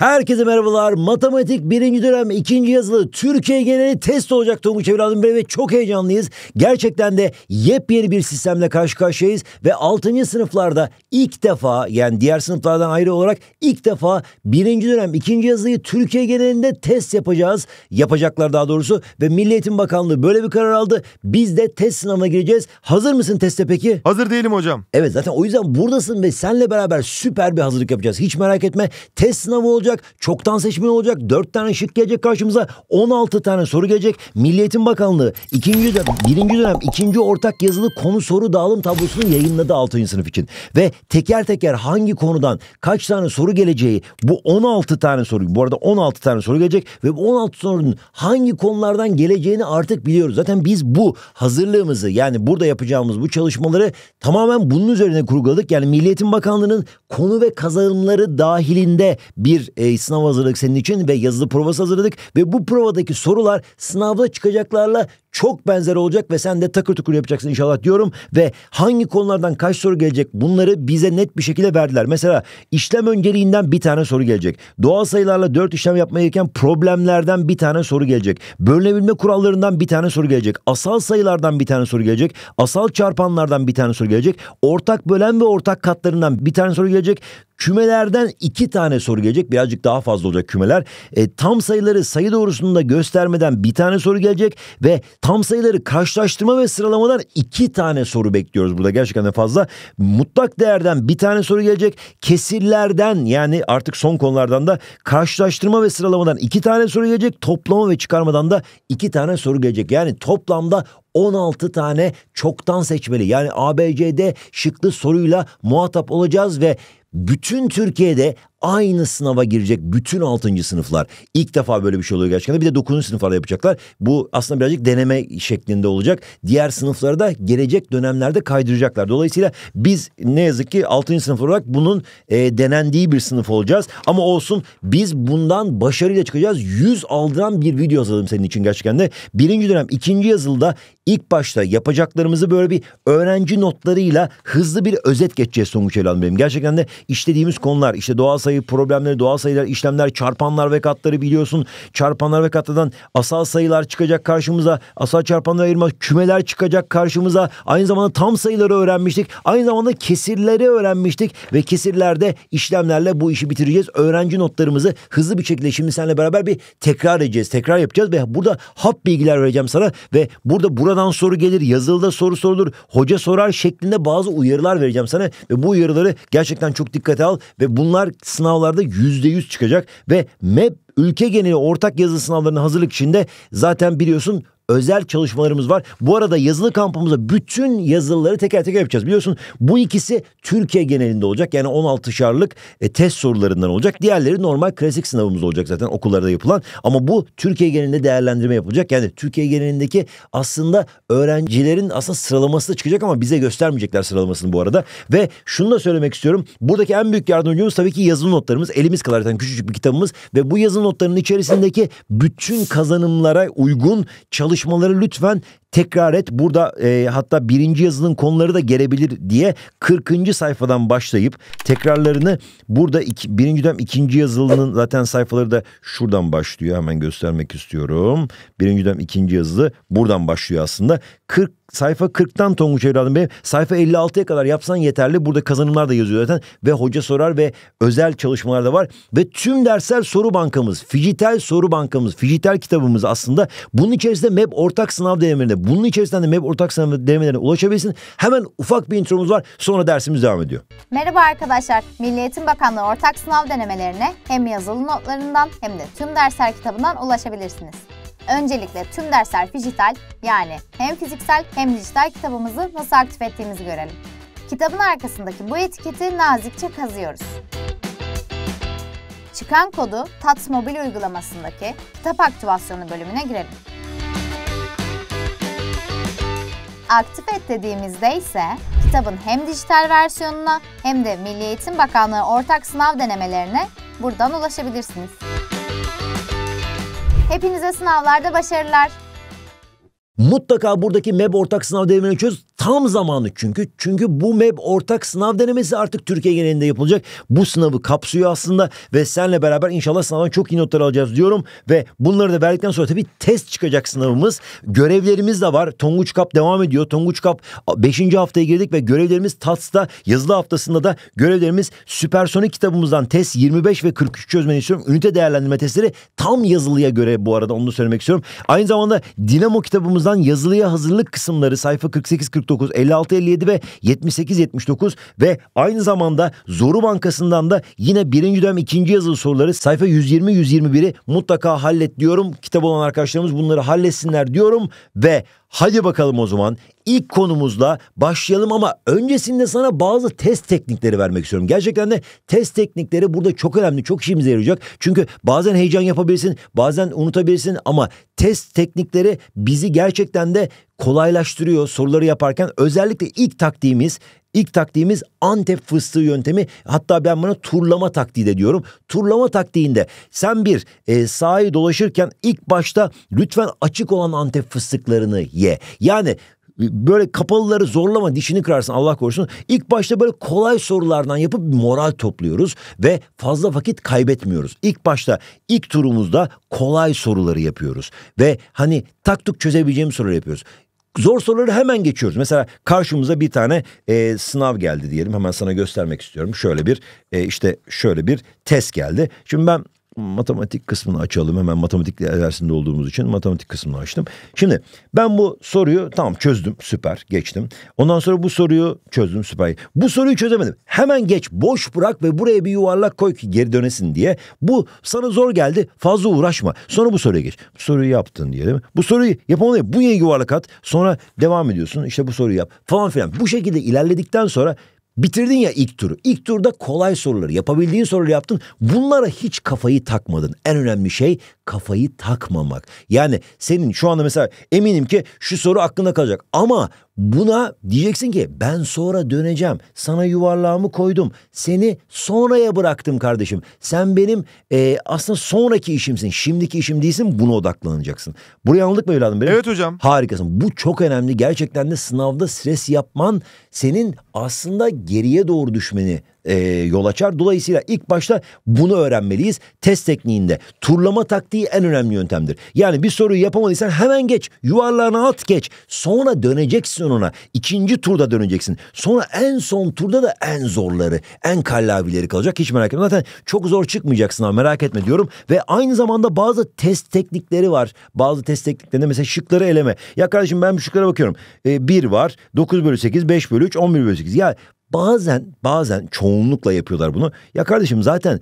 Herkese merhabalar. Matematik birinci dönem ikinci yazılı Türkiye geneli test olacak Tonguç evladım ve çok heyecanlıyız. Gerçekten de yepyeni bir sistemle karşı karşıyayız ve 6. sınıflarda ilk defa yani diğer sınıflardan ayrı olarak ilk defa birinci dönem ikinci yazılıyı Türkiye genelinde test yapacağız. Yapacaklar daha doğrusu ve Milli Eğitim Bakanlığı böyle bir karar aldı. Biz de test sınavına gireceğiz. Hazır mısın teste peki? Hazır değilim hocam. Evet zaten o yüzden buradasın ve senle beraber süper bir hazırlık yapacağız. Hiç merak etme. Test sınavı olacak olacak, çoktan seçmen olacak, dört tane şık gelecek karşımıza, on altı tane soru gelecek. Milliyetin Bakanlığı ikinci dönem, birinci dönem ikinci ortak yazılı konu soru dağılım tablosunu yayınladı altıncı sınıf için. Ve teker teker hangi konudan kaç tane soru geleceği bu on altı tane soru, bu arada on altı tane soru gelecek ve bu on altı sorunun hangi konulardan geleceğini artık biliyoruz. Zaten biz bu hazırlığımızı yani burada yapacağımız bu çalışmaları tamamen bunun üzerine kurguladık. Yani Milliyetin Bakanlığı'nın konu ve kazanımları dahilinde bir e, sınav hazırladık senin için ve yazılı provası hazırladık ve bu provadaki sorular sınavda çıkacaklarla çok benzer olacak ve sen de takır tukur yapacaksın inşallah diyorum ve hangi konulardan kaç soru gelecek bunları bize net bir şekilde verdiler. Mesela işlem önceliğinden bir tane soru gelecek. Doğal sayılarla dört işlem yapmaya gereken problemlerden bir tane soru gelecek. Bölünebilme kurallarından bir tane soru gelecek. Asal sayılardan bir tane soru gelecek. Asal çarpanlardan bir tane soru gelecek. Ortak bölen ve ortak katlarından bir tane soru gelecek. Kümelerden iki tane soru gelecek. Birazcık daha fazla olacak kümeler. E, tam sayıları sayı doğrusunda göstermeden bir tane soru gelecek ve tam sayıları karşılaştırma ve sıralamadan iki tane soru bekliyoruz burada. Gerçekten de fazla. Mutlak değerden bir tane soru gelecek. Kesirlerden yani artık son konulardan da karşılaştırma ve sıralamadan iki tane soru gelecek. Toplama ve çıkarmadan da iki tane soru gelecek. Yani toplamda 16 tane çoktan seçmeli yani ABCD şıklı soruyla muhatap olacağız ve bütün Türkiye'de aynı sınava girecek bütün 6. sınıflar. İlk defa böyle bir şey oluyor gerçekten. Bir de 9. sınıflarda yapacaklar. Bu aslında birazcık deneme şeklinde olacak. Diğer sınıflara da gelecek dönemlerde kaydıracaklar. Dolayısıyla biz ne yazık ki 6. sınıf olarak bunun e, denendiği bir sınıf olacağız. Ama olsun biz bundan başarıyla çıkacağız. 100 aldıran bir video yazalım senin için gerçekten de. Birinci dönem ikinci yazılda ilk başta yapacaklarımızı böyle bir öğrenci notlarıyla hızlı bir özet geçeceğiz Songuç Elan benim. Gerçekten de işlediğimiz konular işte doğal sayı problemleri, doğal sayılar, işlemler, çarpanlar ve katları biliyorsun. Çarpanlar ve katlardan asal sayılar çıkacak karşımıza. Asal çarpanları ayırma kümeler çıkacak karşımıza. Aynı zamanda tam sayıları öğrenmiştik. Aynı zamanda kesirleri öğrenmiştik ve kesirlerde işlemlerle bu işi bitireceğiz. Öğrenci notlarımızı hızlı bir şekilde şimdi seninle beraber bir tekrar edeceğiz. Tekrar yapacağız ve burada hap bilgiler vereceğim sana ve burada buradan soru gelir, yazılıda soru sorulur, hoca sorar şeklinde bazı uyarılar vereceğim sana ve bu uyarıları gerçekten çok dikkate al ve bunlar sınavlarda yüzde yüz çıkacak ve MEP ülke geneli ortak yazılı sınavlarının hazırlık içinde zaten biliyorsun özel çalışmalarımız var. Bu arada yazılı kampımıza bütün yazılıları teker teker yapacağız. Biliyorsun bu ikisi Türkiye genelinde olacak. Yani 16 şarlık e, test sorularından olacak. Diğerleri normal klasik sınavımız olacak zaten okullarda yapılan. Ama bu Türkiye genelinde değerlendirme yapılacak. Yani Türkiye genelindeki aslında öğrencilerin aslında sıralaması da çıkacak ama bize göstermeyecekler sıralamasını bu arada. Ve şunu da söylemek istiyorum. Buradaki en büyük yardımcımız tabii ki yazılı notlarımız. Elimiz kadar zaten küçücük bir kitabımız ve bu yazılı notların içerisindeki bütün kazanımlara uygun çalış çalışmaları lütfen tekrar et burada e, hatta birinci yazının konuları da gelebilir diye 40. sayfadan başlayıp tekrarlarını burada iki, birinci dönem ikinci yazılının zaten sayfaları da şuradan başlıyor hemen göstermek istiyorum. Birinci dönem ikinci yazılı buradan başlıyor aslında. 40 sayfa 40'tan Tonguç evladım benim. Sayfa 56'ya kadar yapsan yeterli. Burada kazanımlar da yazıyor zaten. Ve hoca sorar ve özel çalışmalar da var. Ve tüm dersler soru bankamız. Fijitel soru bankamız. Fijitel kitabımız aslında. Bunun içerisinde MEP ortak sınav denemelerinde bunun içerisinden de map ortak sınavı denemelerine ulaşabilirsin. Hemen ufak bir intromuz var sonra dersimiz devam ediyor. Merhaba arkadaşlar. Milli Eğitim Bakanlığı ortak sınav denemelerine hem yazılı notlarından hem de tüm dersler kitabından ulaşabilirsiniz. Öncelikle tüm dersler dijital yani hem fiziksel hem dijital kitabımızı nasıl aktif ettiğimizi görelim. Kitabın arkasındaki bu etiketi nazikçe kazıyoruz. Çıkan kodu TATS mobil uygulamasındaki kitap aktivasyonu bölümüne girelim aktif et dediğimizde ise kitabın hem dijital versiyonuna hem de Milli Eğitim Bakanlığı ortak sınav denemelerine buradan ulaşabilirsiniz. Hepinize sınavlarda başarılar. Mutlaka buradaki MEB ortak sınav denemelerini çöz. Tam zamanı çünkü. Çünkü bu MEB ortak sınav denemesi artık Türkiye genelinde yapılacak. Bu sınavı kapsıyor aslında ve senle beraber inşallah sınavdan çok iyi notlar alacağız diyorum. Ve bunları da verdikten sonra tabii test çıkacak sınavımız. Görevlerimiz de var. Tonguç Kap devam ediyor. Tonguç Kap 5. haftaya girdik ve görevlerimiz TATS'ta yazılı haftasında da görevlerimiz süpersonik kitabımızdan test 25 ve 43 çözmeni istiyorum. Ünite değerlendirme testleri tam yazılıya göre bu arada onu da söylemek istiyorum. Aynı zamanda Dinamo kitabımızdan yazılıya hazırlık kısımları sayfa 48-49 49, 56, 57 ve 78, 79 ve aynı zamanda Zoru Bankası'ndan da yine birinci dönem ikinci yazılı soruları sayfa 120-121'i mutlaka hallet diyorum. Kitap olan arkadaşlarımız bunları halletsinler diyorum ve Hadi bakalım o zaman ilk konumuzla başlayalım ama öncesinde sana bazı test teknikleri vermek istiyorum. Gerçekten de test teknikleri burada çok önemli, çok işimize yarayacak. Çünkü bazen heyecan yapabilirsin, bazen unutabilirsin ama test teknikleri bizi gerçekten de kolaylaştırıyor soruları yaparken. Özellikle ilk taktiğimiz İlk taktiğimiz Antep fıstığı yöntemi. Hatta ben buna turlama taktiği de diyorum. Turlama taktiğinde sen bir e, sahayı dolaşırken ilk başta lütfen açık olan Antep fıstıklarını ye. Yani e, böyle kapalıları zorlama dişini kırarsın Allah korusun. İlk başta böyle kolay sorulardan yapıp moral topluyoruz ve fazla vakit kaybetmiyoruz. İlk başta ilk turumuzda kolay soruları yapıyoruz ve hani taktuk çözebileceğim soruları yapıyoruz zor soruları hemen geçiyoruz. Mesela karşımıza bir tane e, sınav geldi diyelim. Hemen sana göstermek istiyorum. Şöyle bir e, işte şöyle bir test geldi. Şimdi ben matematik kısmını açalım. Hemen matematik dersinde olduğumuz için matematik kısmını açtım. Şimdi ben bu soruyu tamam çözdüm süper geçtim. Ondan sonra bu soruyu çözdüm süper. Bu soruyu çözemedim. Hemen geç boş bırak ve buraya bir yuvarlak koy ki geri dönesin diye. Bu sana zor geldi fazla uğraşma. Sonra bu soruya geç. Bu soruyu yaptın diyelim. Bu soruyu yapamadın. Bu niye yuvarlak at? Sonra devam ediyorsun. İşte bu soruyu yap falan filan. Bu şekilde ilerledikten sonra Bitirdin ya ilk turu. İlk turda kolay soruları yapabildiğin soruları yaptın. Bunlara hiç kafayı takmadın. En önemli şey kafayı takmamak. Yani senin şu anda mesela eminim ki şu soru aklında kalacak. Ama Buna diyeceksin ki ben sonra döneceğim. Sana yuvarlağımı koydum. Seni sonraya bıraktım kardeşim. Sen benim e, aslında sonraki işimsin. Şimdiki işim değilsin. Buna odaklanacaksın. Burayı anladık mı evladım benim? Evet hocam. Harikasın. Bu çok önemli. Gerçekten de sınavda stres yapman senin aslında geriye doğru düşmeni e, yol açar. Dolayısıyla ilk başta bunu öğrenmeliyiz test tekniğinde. Turlama taktiği en önemli yöntemdir. Yani bir soruyu yapamadıysan hemen geç. Yuvarlağına at geç. Sonra döneceksin ona. İkinci turda döneceksin. Sonra en son turda da en zorları, en kallavileri kalacak. Hiç merak etme. Zaten çok zor çıkmayacaksın ama merak etme diyorum. Ve aynı zamanda bazı test teknikleri var. Bazı test tekniklerinde mesela şıkları eleme. Ya kardeşim ben bu şıklara bakıyorum. E, var, 9 bölü 8, 5 bölü 3, 11 bölü 8. Ya Bazen bazen çoğunlukla yapıyorlar bunu. Ya kardeşim zaten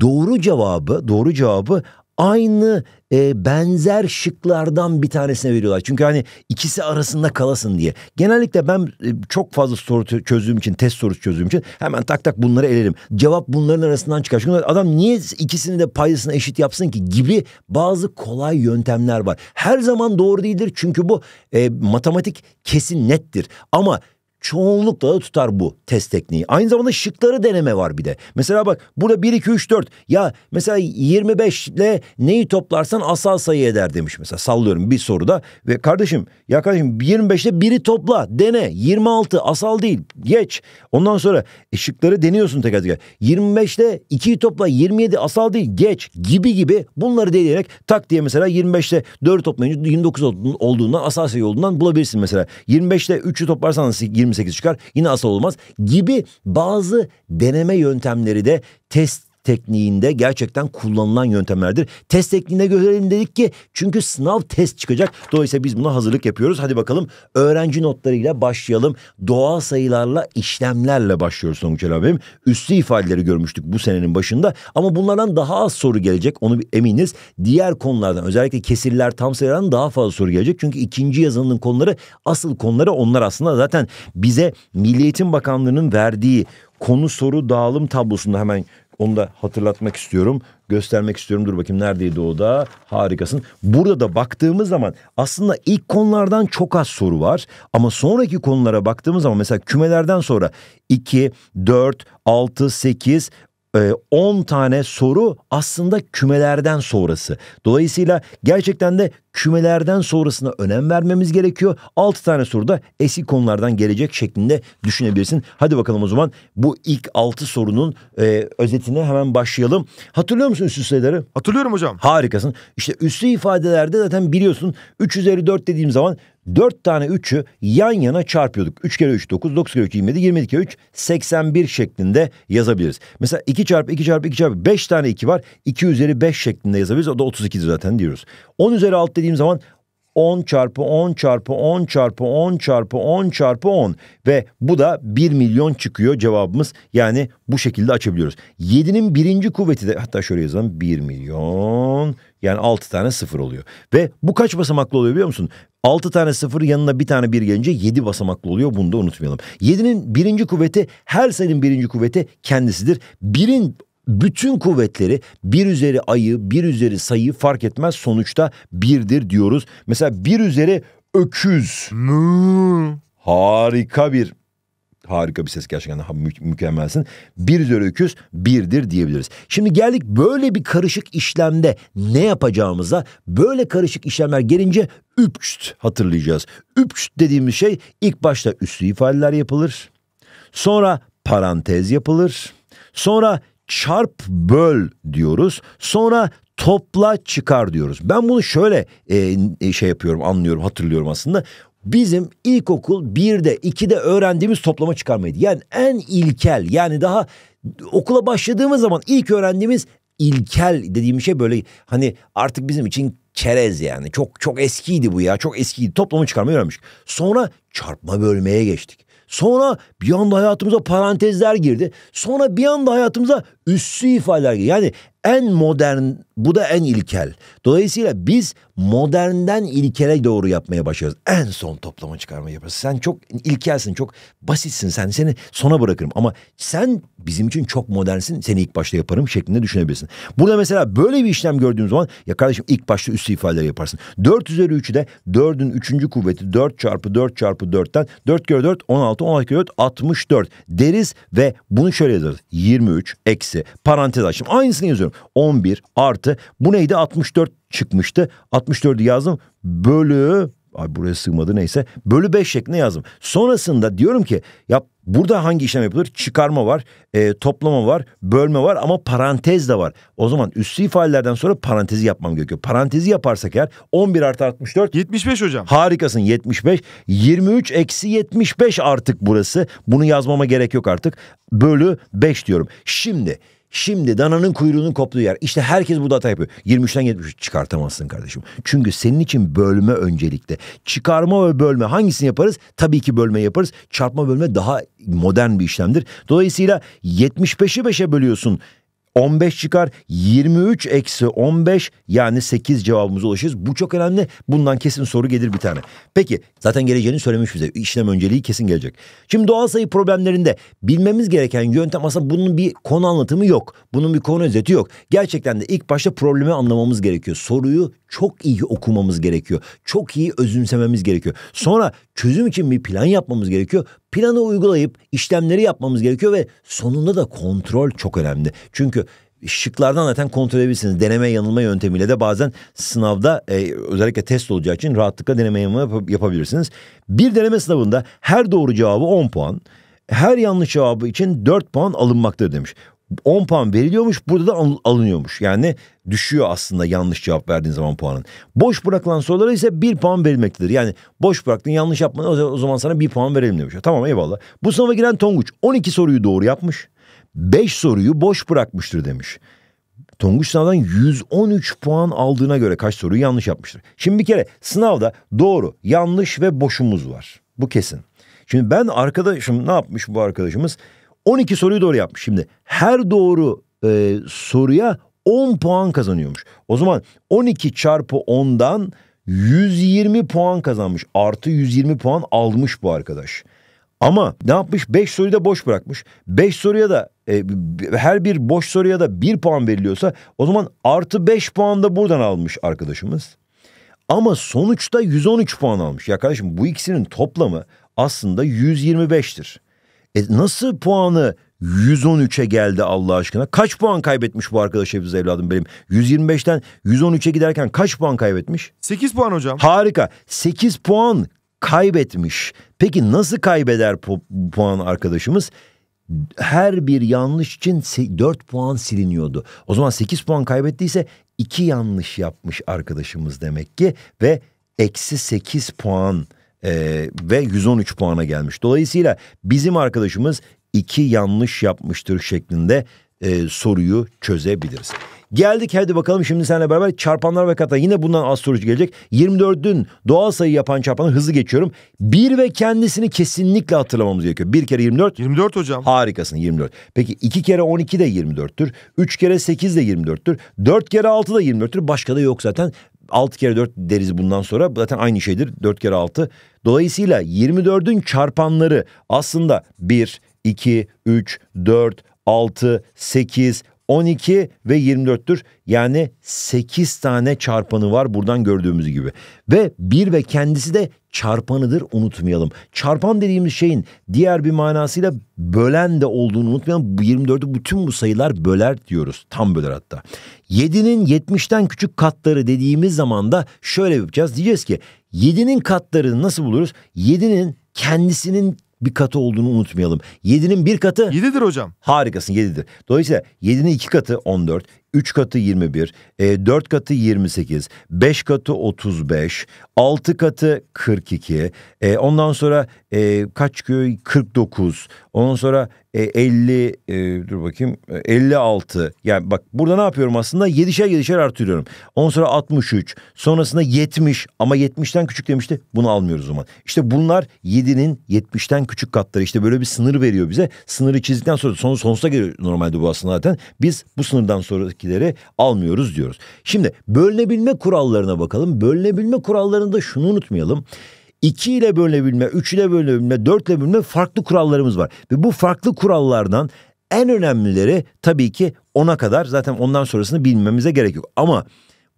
doğru cevabı doğru cevabı aynı e, benzer şıklardan bir tanesine veriyorlar. Çünkü hani ikisi arasında kalasın diye. Genellikle ben e, çok fazla soru çözdüğüm için, test sorusu çözdüğüm için hemen tak tak bunları elerim. Cevap bunların arasından çıkar. Çünkü adam niye ikisini de paydasına eşit yapsın ki gibi bazı kolay yöntemler var. Her zaman doğru değildir çünkü bu e, matematik kesin nettir. Ama çoğunlukla da tutar bu test tekniği. Aynı zamanda şıkları deneme var bir de. Mesela bak burada 1, 2, 3, 4. Ya mesela 25 ile neyi toplarsan asal sayı eder demiş mesela. Sallıyorum bir soruda. Ve kardeşim ya kardeşim 25 ile 1'i topla dene. 26 asal değil geç. Ondan sonra e, şıkları deniyorsun teker teker. 25 ile 2'yi topla 27 asal değil geç gibi gibi bunları deneyerek tak diye mesela 25 ile 4 toplayınca 29 olduğundan asal sayı olduğundan bulabilirsin mesela. 25 ile 3'ü toplarsan 20 28 çıkar yine asal olmaz gibi bazı deneme yöntemleri de test tekniğinde gerçekten kullanılan yöntemlerdir. Test tekniğine görelim dedik ki çünkü sınav test çıkacak. Dolayısıyla biz buna hazırlık yapıyoruz. Hadi bakalım öğrenci notlarıyla başlayalım. Doğal sayılarla işlemlerle başlıyoruz Sonuçel abim. Üstü ifadeleri görmüştük bu senenin başında ama bunlardan daha az soru gelecek onu eminiz. Diğer konulardan özellikle kesirler tam sayılardan daha fazla soru gelecek. Çünkü ikinci yazılının konuları asıl konuları onlar aslında zaten bize Milli Eğitim Bakanlığı'nın verdiği konu soru dağılım tablosunda hemen onu da hatırlatmak istiyorum. Göstermek istiyorum. Dur bakayım neredeydi o da? Harikasın. Burada da baktığımız zaman aslında ilk konulardan çok az soru var. Ama sonraki konulara baktığımız zaman mesela kümelerden sonra 2, 4, 6, 8 10 ee, tane soru aslında kümelerden sonrası. Dolayısıyla gerçekten de kümelerden sonrasına önem vermemiz gerekiyor. 6 tane soru da eski konulardan gelecek şeklinde düşünebilirsin. Hadi bakalım o zaman bu ilk 6 sorunun e, özetine hemen başlayalım. Hatırlıyor musun üst üsteleri? Hatırlıyorum hocam. Harikasın. İşte üstü ifadelerde zaten biliyorsun 3 üzeri 4 dediğim zaman 4 tane 3'ü yan yana çarpıyorduk. 3 kere 3 9, 9 kere 3 27, 27 kere 3 81 şeklinde yazabiliriz. Mesela 2 çarpı 2 çarpı 2 çarpı 5 tane 2 var. 2 üzeri 5 şeklinde yazabiliriz. O da 32 zaten diyoruz. 10 üzeri 6 dediğim zaman 10 çarpı 10 çarpı 10 çarpı 10 çarpı 10 çarpı 10 ve bu da 1 milyon çıkıyor cevabımız. Yani bu şekilde açabiliyoruz. 7'nin birinci kuvveti de hatta şöyle yazalım 1 milyon yani 6 tane sıfır oluyor. Ve bu kaç basamaklı oluyor biliyor musun? 6 tane sıfır yanına bir tane bir gelince 7 basamaklı oluyor. Bunu da unutmayalım. 7'nin birinci kuvveti her sayının birinci kuvveti kendisidir. 1'in bütün kuvvetleri bir üzeri ayı, bir üzeri sayı fark etmez sonuçta birdir diyoruz. Mesela bir üzeri öküz. Mmm. Harika bir harika bir ses gerçekten mü mükemmelsin. Bir üzeri öküz birdir diyebiliriz. Şimdi geldik böyle bir karışık işlemde ne yapacağımıza böyle karışık işlemler gelince üpçt hatırlayacağız. Üpçt dediğimiz şey ilk başta üslü ifadeler yapılır. Sonra parantez yapılır. Sonra çarp böl diyoruz. Sonra topla çıkar diyoruz. Ben bunu şöyle e, e şey yapıyorum, anlıyorum, hatırlıyorum aslında. Bizim ilkokul 1'de 2'de öğrendiğimiz toplama çıkarmaydı. Yani en ilkel yani daha okula başladığımız zaman ilk öğrendiğimiz ilkel dediğim şey böyle hani artık bizim için çerez yani. Çok çok eskiydi bu ya. Çok eskiydi. toplama çıkarmayı öğrenmiş. Sonra çarpma bölmeye geçtik. Sonra bir anda hayatımıza parantezler girdi. Sonra bir anda hayatımıza üssü ifadeler yani en modern bu da en ilkel. Dolayısıyla biz modernden ilkele doğru yapmaya başlıyoruz. En son toplama çıkarma yaparız. Sen çok ilkelsin, çok basitsin. Sen seni sona bırakırım ama sen bizim için çok modernsin. Seni ilk başta yaparım şeklinde düşünebilirsin. Burada mesela böyle bir işlem gördüğüm zaman ya kardeşim ilk başta üstü ifadeler yaparsın. 4 üzeri 3'ü de 4'ün 3. kuvveti 4 çarpı 4 çarpı 4'ten 4 kere 4 16 16 kere 4 64 deriz ve bunu şöyle yazarız. 23 eksi eksi parantez açtım. Aynısını yazıyorum. 11 artı bu neydi 64 çıkmıştı. 64'ü yazdım. Bölü Ay buraya sığmadı neyse. Bölü 5 şeklinde yazdım. Sonrasında diyorum ki ya burada hangi işlem yapılır? Çıkarma var, e, toplama var, bölme var ama parantez de var. O zaman üstü ifadelerden sonra parantezi yapmam gerekiyor. Parantezi yaparsak eğer 11 artı 64. 75 hocam. Harikasın 75. 23 eksi 75 artık burası. Bunu yazmama gerek yok artık. Bölü 5 diyorum. Şimdi... Şimdi dananın kuyruğunun koptuğu yer. İşte herkes bu data yapıyor. 23'ten 70 çıkartamazsın kardeşim. Çünkü senin için bölme öncelikte. Çıkarma ve bölme hangisini yaparız? Tabii ki bölme yaparız. Çarpma bölme daha modern bir işlemdir. Dolayısıyla 75'i 5'e bölüyorsun. 15 çıkar 23 eksi 15 yani 8 cevabımıza ulaşırız. Bu çok önemli. Bundan kesin soru gelir bir tane. Peki zaten geleceğini söylemiş bize. İşlem önceliği kesin gelecek. Şimdi doğal sayı problemlerinde bilmemiz gereken yöntem aslında bunun bir konu anlatımı yok. Bunun bir konu özeti yok. Gerçekten de ilk başta problemi anlamamız gerekiyor. Soruyu çok iyi okumamız gerekiyor. Çok iyi özümsememiz gerekiyor. Sonra çözüm için bir plan yapmamız gerekiyor planı uygulayıp işlemleri yapmamız gerekiyor ve sonunda da kontrol çok önemli. Çünkü şıklardan zaten kontrol edebilirsiniz. Deneme yanılma yöntemiyle de bazen sınavda e, özellikle test olacağı için rahatlıkla deneme yanılma yap- yapabilirsiniz. Bir deneme sınavında her doğru cevabı 10 puan, her yanlış cevabı için 4 puan alınmaktadır demiş. 10 puan veriliyormuş burada da alınıyormuş. Yani düşüyor aslında yanlış cevap verdiğin zaman puanın. Boş bırakılan sorulara ise 1 puan verilmektedir. Yani boş bıraktın yanlış yapmadın o zaman sana 1 puan verelim demiş. Tamam eyvallah. Bu sınava giren Tonguç 12 soruyu doğru yapmış. 5 soruyu boş bırakmıştır demiş. Tonguç sınavdan 113 puan aldığına göre kaç soruyu yanlış yapmıştır. Şimdi bir kere sınavda doğru, yanlış ve boşumuz var. Bu kesin. Şimdi ben arkadaşım ne yapmış bu arkadaşımız? 12 soruyu doğru yapmış. Şimdi her doğru e, soruya 10 puan kazanıyormuş. O zaman 12 çarpı 10'dan 120 puan kazanmış. Artı 120 puan almış bu arkadaş. Ama ne yapmış? 5 soruyu da boş bırakmış. 5 soruya da e, her bir boş soruya da 1 puan veriliyorsa o zaman artı 5 puan da buradan almış arkadaşımız. Ama sonuçta 113 puan almış. Ya kardeşim bu ikisinin toplamı aslında 125'tir. E nasıl puanı 113'e geldi Allah aşkına? Kaç puan kaybetmiş bu arkadaş Hepsiz evladım benim? 125'ten 113'e giderken kaç puan kaybetmiş? 8 puan hocam. Harika. 8 puan kaybetmiş. Peki nasıl kaybeder pu puan arkadaşımız? Her bir yanlış için 4 puan siliniyordu. O zaman 8 puan kaybettiyse 2 yanlış yapmış arkadaşımız demek ki ve eksi 8 puan ee, ve 113 puana gelmiş. Dolayısıyla bizim arkadaşımız iki yanlış yapmıştır şeklinde e, soruyu çözebiliriz. Geldik hadi bakalım şimdi seninle beraber çarpanlar ve katlar yine bundan az sorucu gelecek. 24'ün doğal sayı yapan çarpanı hızlı geçiyorum. 1 ve kendisini kesinlikle hatırlamamız gerekiyor. 1 kere 24. 24 hocam. Harikasın 24. Peki 2 kere 12 de 24'tür. 3 kere 8 de 24'tür. 4 kere 6 da 24'tür. Başka da yok zaten. 6 kere 4 deriz bundan sonra zaten aynı şeydir 4 kere 6. Dolayısıyla 24'ün çarpanları aslında 1, 2, 3, 4, 6, 8, 12 ve 24'tür. Yani 8 tane çarpanı var buradan gördüğümüz gibi. Ve 1 ve kendisi de çarpanıdır unutmayalım. Çarpan dediğimiz şeyin diğer bir manasıyla bölen de olduğunu unutmayalım. 24'ü bütün bu sayılar böler diyoruz. Tam böler hatta. 7'nin 70'ten küçük katları dediğimiz zaman da şöyle yapacağız. Diyeceğiz ki 7'nin katlarını nasıl buluruz? 7'nin kendisinin bir katı olduğunu unutmayalım. 7'nin bir katı 7'dir hocam. Harikasın 7'dir. Dolayısıyla 7'nin iki katı 14, 3 katı 21, 4 e, katı 28, 5 katı 35, 6 katı 42. E, ondan sonra e, kaç 49, Ondan sonra e, 50 e, dur bakayım 56. E, yani bak burada ne yapıyorum aslında? 7'şer 7'şer artırıyorum. Ondan sonra 63. Sonrasında 70 ama 70'ten küçük demişti. Bunu almıyoruz o zaman. İşte bunlar 7'nin 70'ten küçük katları. işte böyle bir sınır veriyor bize. Sınırı çizdikten sonra sonu sonsuza geliyor normalde bu aslında zaten. Biz bu sınırdan sonrakileri almıyoruz diyoruz. Şimdi bölünebilme kurallarına bakalım. Bölünebilme kurallarında şunu unutmayalım. 2 ile bölünebilme, 3 ile bölünebilme, 4 ile bölünebilme farklı kurallarımız var. Ve bu farklı kurallardan en önemlileri tabii ki 10'a kadar zaten ondan sonrasını bilmemize gerek yok. Ama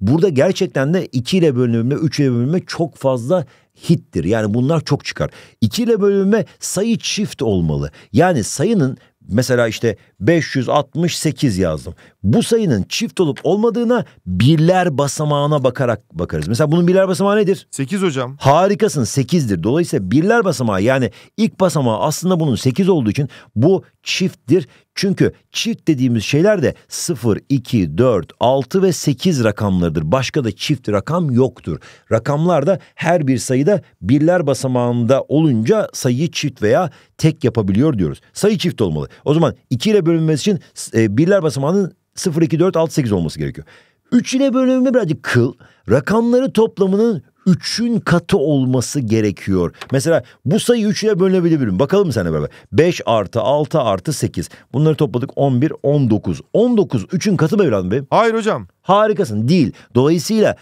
burada gerçekten de 2 ile bölünebilme, 3 ile bölünebilme çok fazla hittir. Yani bunlar çok çıkar. 2 ile bölünme sayı çift olmalı. Yani sayının Mesela işte 568 yazdım. Bu sayının çift olup olmadığına birler basamağına bakarak bakarız. Mesela bunun birler basamağı nedir? 8 hocam. Harikasın 8'dir. Dolayısıyla birler basamağı yani ilk basamağı aslında bunun 8 olduğu için bu çifttir. Çünkü çift dediğimiz şeyler de 0, 2, 4, 6 ve 8 rakamlarıdır. Başka da çift rakam yoktur. Rakamlar da her bir sayıda birler basamağında olunca sayıyı çift veya tek yapabiliyor diyoruz. Sayı çift olmalı. O zaman 2 ile bölünmesi için e, birler basamağının 0, 2, 4, 6, 8 olması gerekiyor. 3 ile bölümü birazcık kıl. Rakamları toplamının 3'ün katı olması gerekiyor. Mesela bu sayı 3'e bölünebilir mi? Bakalım seninle beraber. 5 artı 6 artı 8. Bunları topladık 11, 19. 19 3'ün katı mı evladım benim? Hayır hocam. Harikasın değil. Dolayısıyla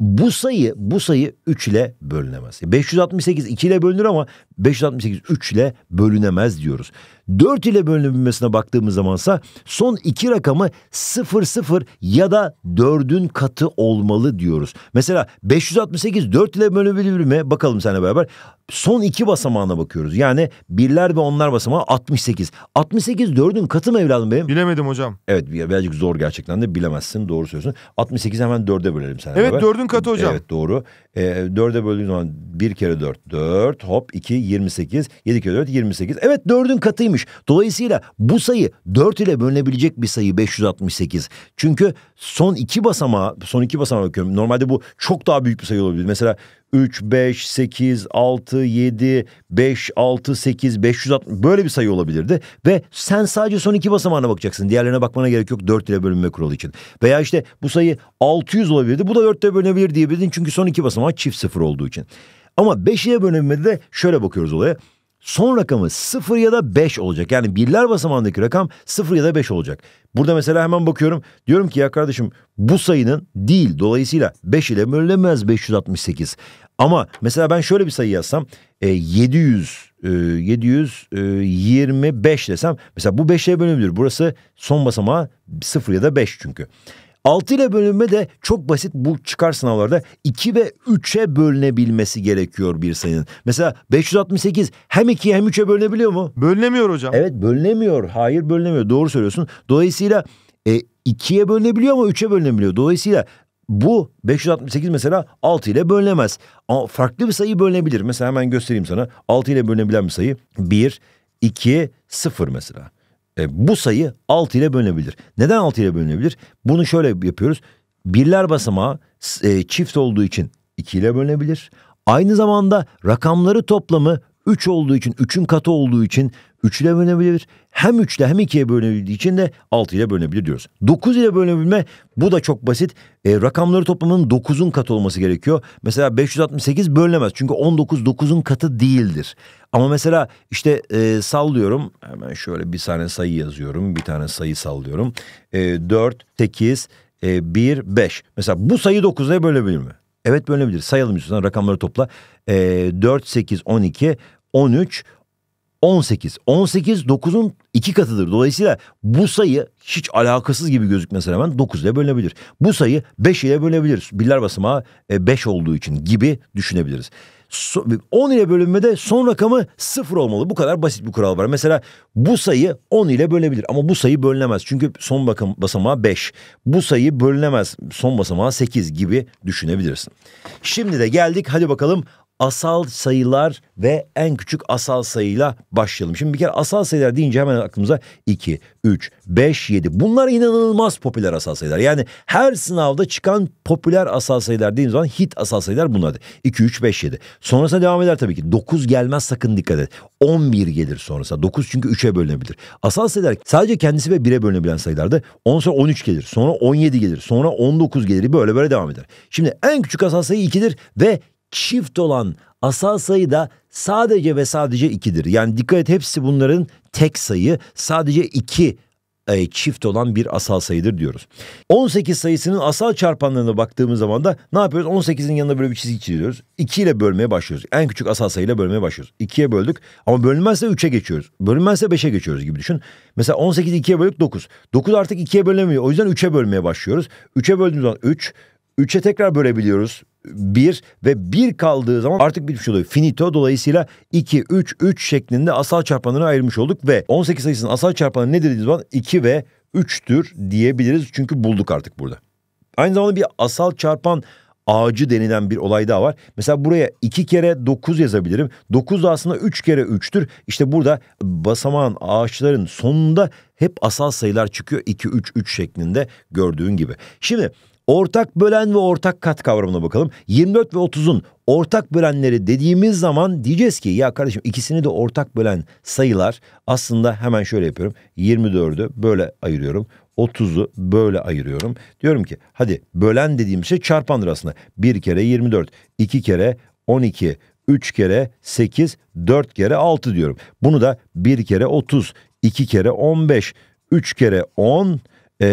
bu sayı bu sayı 3 ile bölünemez. 568 2 ile bölünür ama 568 3 ile bölünemez diyoruz. 4 ile bölünebilmesine baktığımız zamansa son iki rakamı 00 ya da 4'ün katı olmalı diyoruz. Mesela 568 4 ile bölünebilir mi? Bakalım seninle beraber. Son iki basamağına bakıyoruz. Yani birler ve onlar basamağı 68. 68 4'ün katı mı evladım benim? Bilemedim hocam. Evet birazcık zor gerçekten de bilemezsin doğru söylüyorsun. 68 hemen 4'e bölelim seninle Evet beraber. 4'ün katı hocam. Evet doğru. E, ee, 4'e böldüğün zaman 1 kere 4 4 hop 2 28 7 kere 4 28. Evet 4'ün katıymış bölünmüş. Dolayısıyla bu sayı 4 ile bölünebilecek bir sayı 568. Çünkü son iki basamağı son iki basamağı bakıyorum. Normalde bu çok daha büyük bir sayı olabilir. Mesela 3, 5, 8, 6, 7, 5, 6, 8, 560 böyle bir sayı olabilirdi. Ve sen sadece son iki basamağına bakacaksın. Diğerlerine bakmana gerek yok 4 ile bölünme kuralı için. Veya işte bu sayı 600 olabilirdi. Bu da 4 ile bölünebilir diyebilirdin. Çünkü son iki basamağı çift sıfır olduğu için. Ama 5 ile bölünmede de şöyle bakıyoruz olaya son rakamı 0 ya da 5 olacak. Yani birler basamağındaki rakam 0 ya da 5 olacak. Burada mesela hemen bakıyorum. Diyorum ki ya kardeşim bu sayının değil. Dolayısıyla 5 ile bölünemez 568. Ama mesela ben şöyle bir sayı yazsam. E, 700 e, 725 e, desem. Mesela bu 5'e bölünebilir. Burası son basamağı 0 ya da 5 çünkü. 6 ile bölünme de çok basit bu çıkar sınavlarda 2 ve 3'e bölünebilmesi gerekiyor bir sayının. Mesela 568 hem 2'ye hem 3'e bölünebiliyor mu? Bölünemiyor hocam. Evet bölünemiyor. Hayır bölünemiyor. Doğru söylüyorsun. Dolayısıyla e, 2'ye bölünebiliyor ama 3'e bölünebiliyor. Dolayısıyla bu 568 mesela 6 ile bölünemez. Ama farklı bir sayı bölünebilir. Mesela hemen göstereyim sana. 6 ile bölünebilen bir sayı 1, 2, 0 mesela. E, bu sayı 6 ile bölünebilir. Neden 6 ile bölünebilir? Bunu şöyle yapıyoruz. Birler basamağı e, çift olduğu için 2 ile bölünebilir. Aynı zamanda rakamları toplamı 3 olduğu için, 3'ün katı olduğu için 3 ile bölünebilir hem 3'le hem 2'ye bölünebildiği için de 6 ile bölünebilir diyoruz. 9 ile bölünebilme bu da çok basit. E, rakamları toplamının 9'un katı olması gerekiyor. Mesela 568 bölünemez çünkü 19 9'un katı değildir. Ama mesela işte e, sallıyorum hemen şöyle bir tane sayı yazıyorum bir tane sayı sallıyorum. E, 4, 8, e, 1, 5 mesela bu sayı ile bölünebilir mi? Evet bölünebilir. sayalım istiyorsan rakamları topla. E, 4, 8, 12, 13, 18. 18 9'un iki katıdır. Dolayısıyla bu sayı hiç alakasız gibi gözükmesine rağmen 9 ile bölünebilir. Bu sayı 5 ile bölünebilir. Biller basamağı 5 e, olduğu için gibi düşünebiliriz. 10 ile bölünmede son rakamı 0 olmalı. Bu kadar basit bir kural var. Mesela bu sayı 10 ile bölünebilir ama bu sayı bölünemez. Çünkü son bakım basamağı 5. Bu sayı bölünemez. Son basamağı 8 gibi düşünebilirsin. Şimdi de geldik hadi bakalım asal sayılar ve en küçük asal sayıyla başlayalım. Şimdi bir kere asal sayılar deyince hemen aklımıza 2, 3, 5, 7. Bunlar inanılmaz popüler asal sayılar. Yani her sınavda çıkan popüler asal sayılar dediğimiz zaman hit asal sayılar bunlardı. 2, 3, 5, 7. Sonrasında devam eder tabii ki. 9 gelmez sakın dikkat et. 11 gelir sonrasında. 9 çünkü 3'e bölünebilir. Asal sayılar sadece kendisi ve 1'e bölünebilen sayılardı. 10 sonra 13 gelir. Sonra 17 gelir. Sonra 19 gelir. Böyle böyle devam eder. Şimdi en küçük asal sayı 2'dir ve çift olan asal sayı da sadece ve sadece 2'dir. Yani dikkat et hepsi bunların tek sayı sadece 2 e, çift olan bir asal sayıdır diyoruz. 18 sayısının asal çarpanlarına baktığımız zaman da ne yapıyoruz? 18'in yanına böyle bir çizgi çiziyoruz. 2 ile bölmeye başlıyoruz. En küçük asal sayıyla bölmeye başlıyoruz. 2'ye böldük ama bölünmezse 3'e geçiyoruz. Bölünmezse 5'e geçiyoruz gibi düşün. Mesela 18 2'ye böldük 9. 9 artık 2'ye bölünemiyor. O yüzden 3'e bölmeye başlıyoruz. 3'e böldüğümüz zaman 3. 3'e tekrar bölebiliyoruz bir ve bir kaldığı zaman artık bitmiş oluyor. Finito dolayısıyla 2, 3, 3 şeklinde asal çarpanlarına ayırmış olduk ve 18 sayısının asal çarpanı nedir dediğimiz zaman 2 ve 3'tür diyebiliriz. Çünkü bulduk artık burada. Aynı zamanda bir asal çarpan ağacı denilen bir olay daha var. Mesela buraya 2 kere 9 yazabilirim. 9 da aslında 3 kere 3'tür. İşte burada basamağın ağaçların sonunda hep asal sayılar çıkıyor. 2, 3, 3 şeklinde gördüğün gibi. Şimdi Ortak bölen ve ortak kat kavramına bakalım. 24 ve 30'un ortak bölenleri dediğimiz zaman diyeceğiz ki ya kardeşim ikisini de ortak bölen sayılar aslında hemen şöyle yapıyorum. 24'ü böyle ayırıyorum. 30'u böyle ayırıyorum. Diyorum ki hadi bölen dediğim şey çarpandır aslında. 1 kere 24, 2 kere 12, 3 kere 8, 4 kere 6 diyorum. Bunu da 1 kere 30, 2 kere 15, 3 kere 10, e,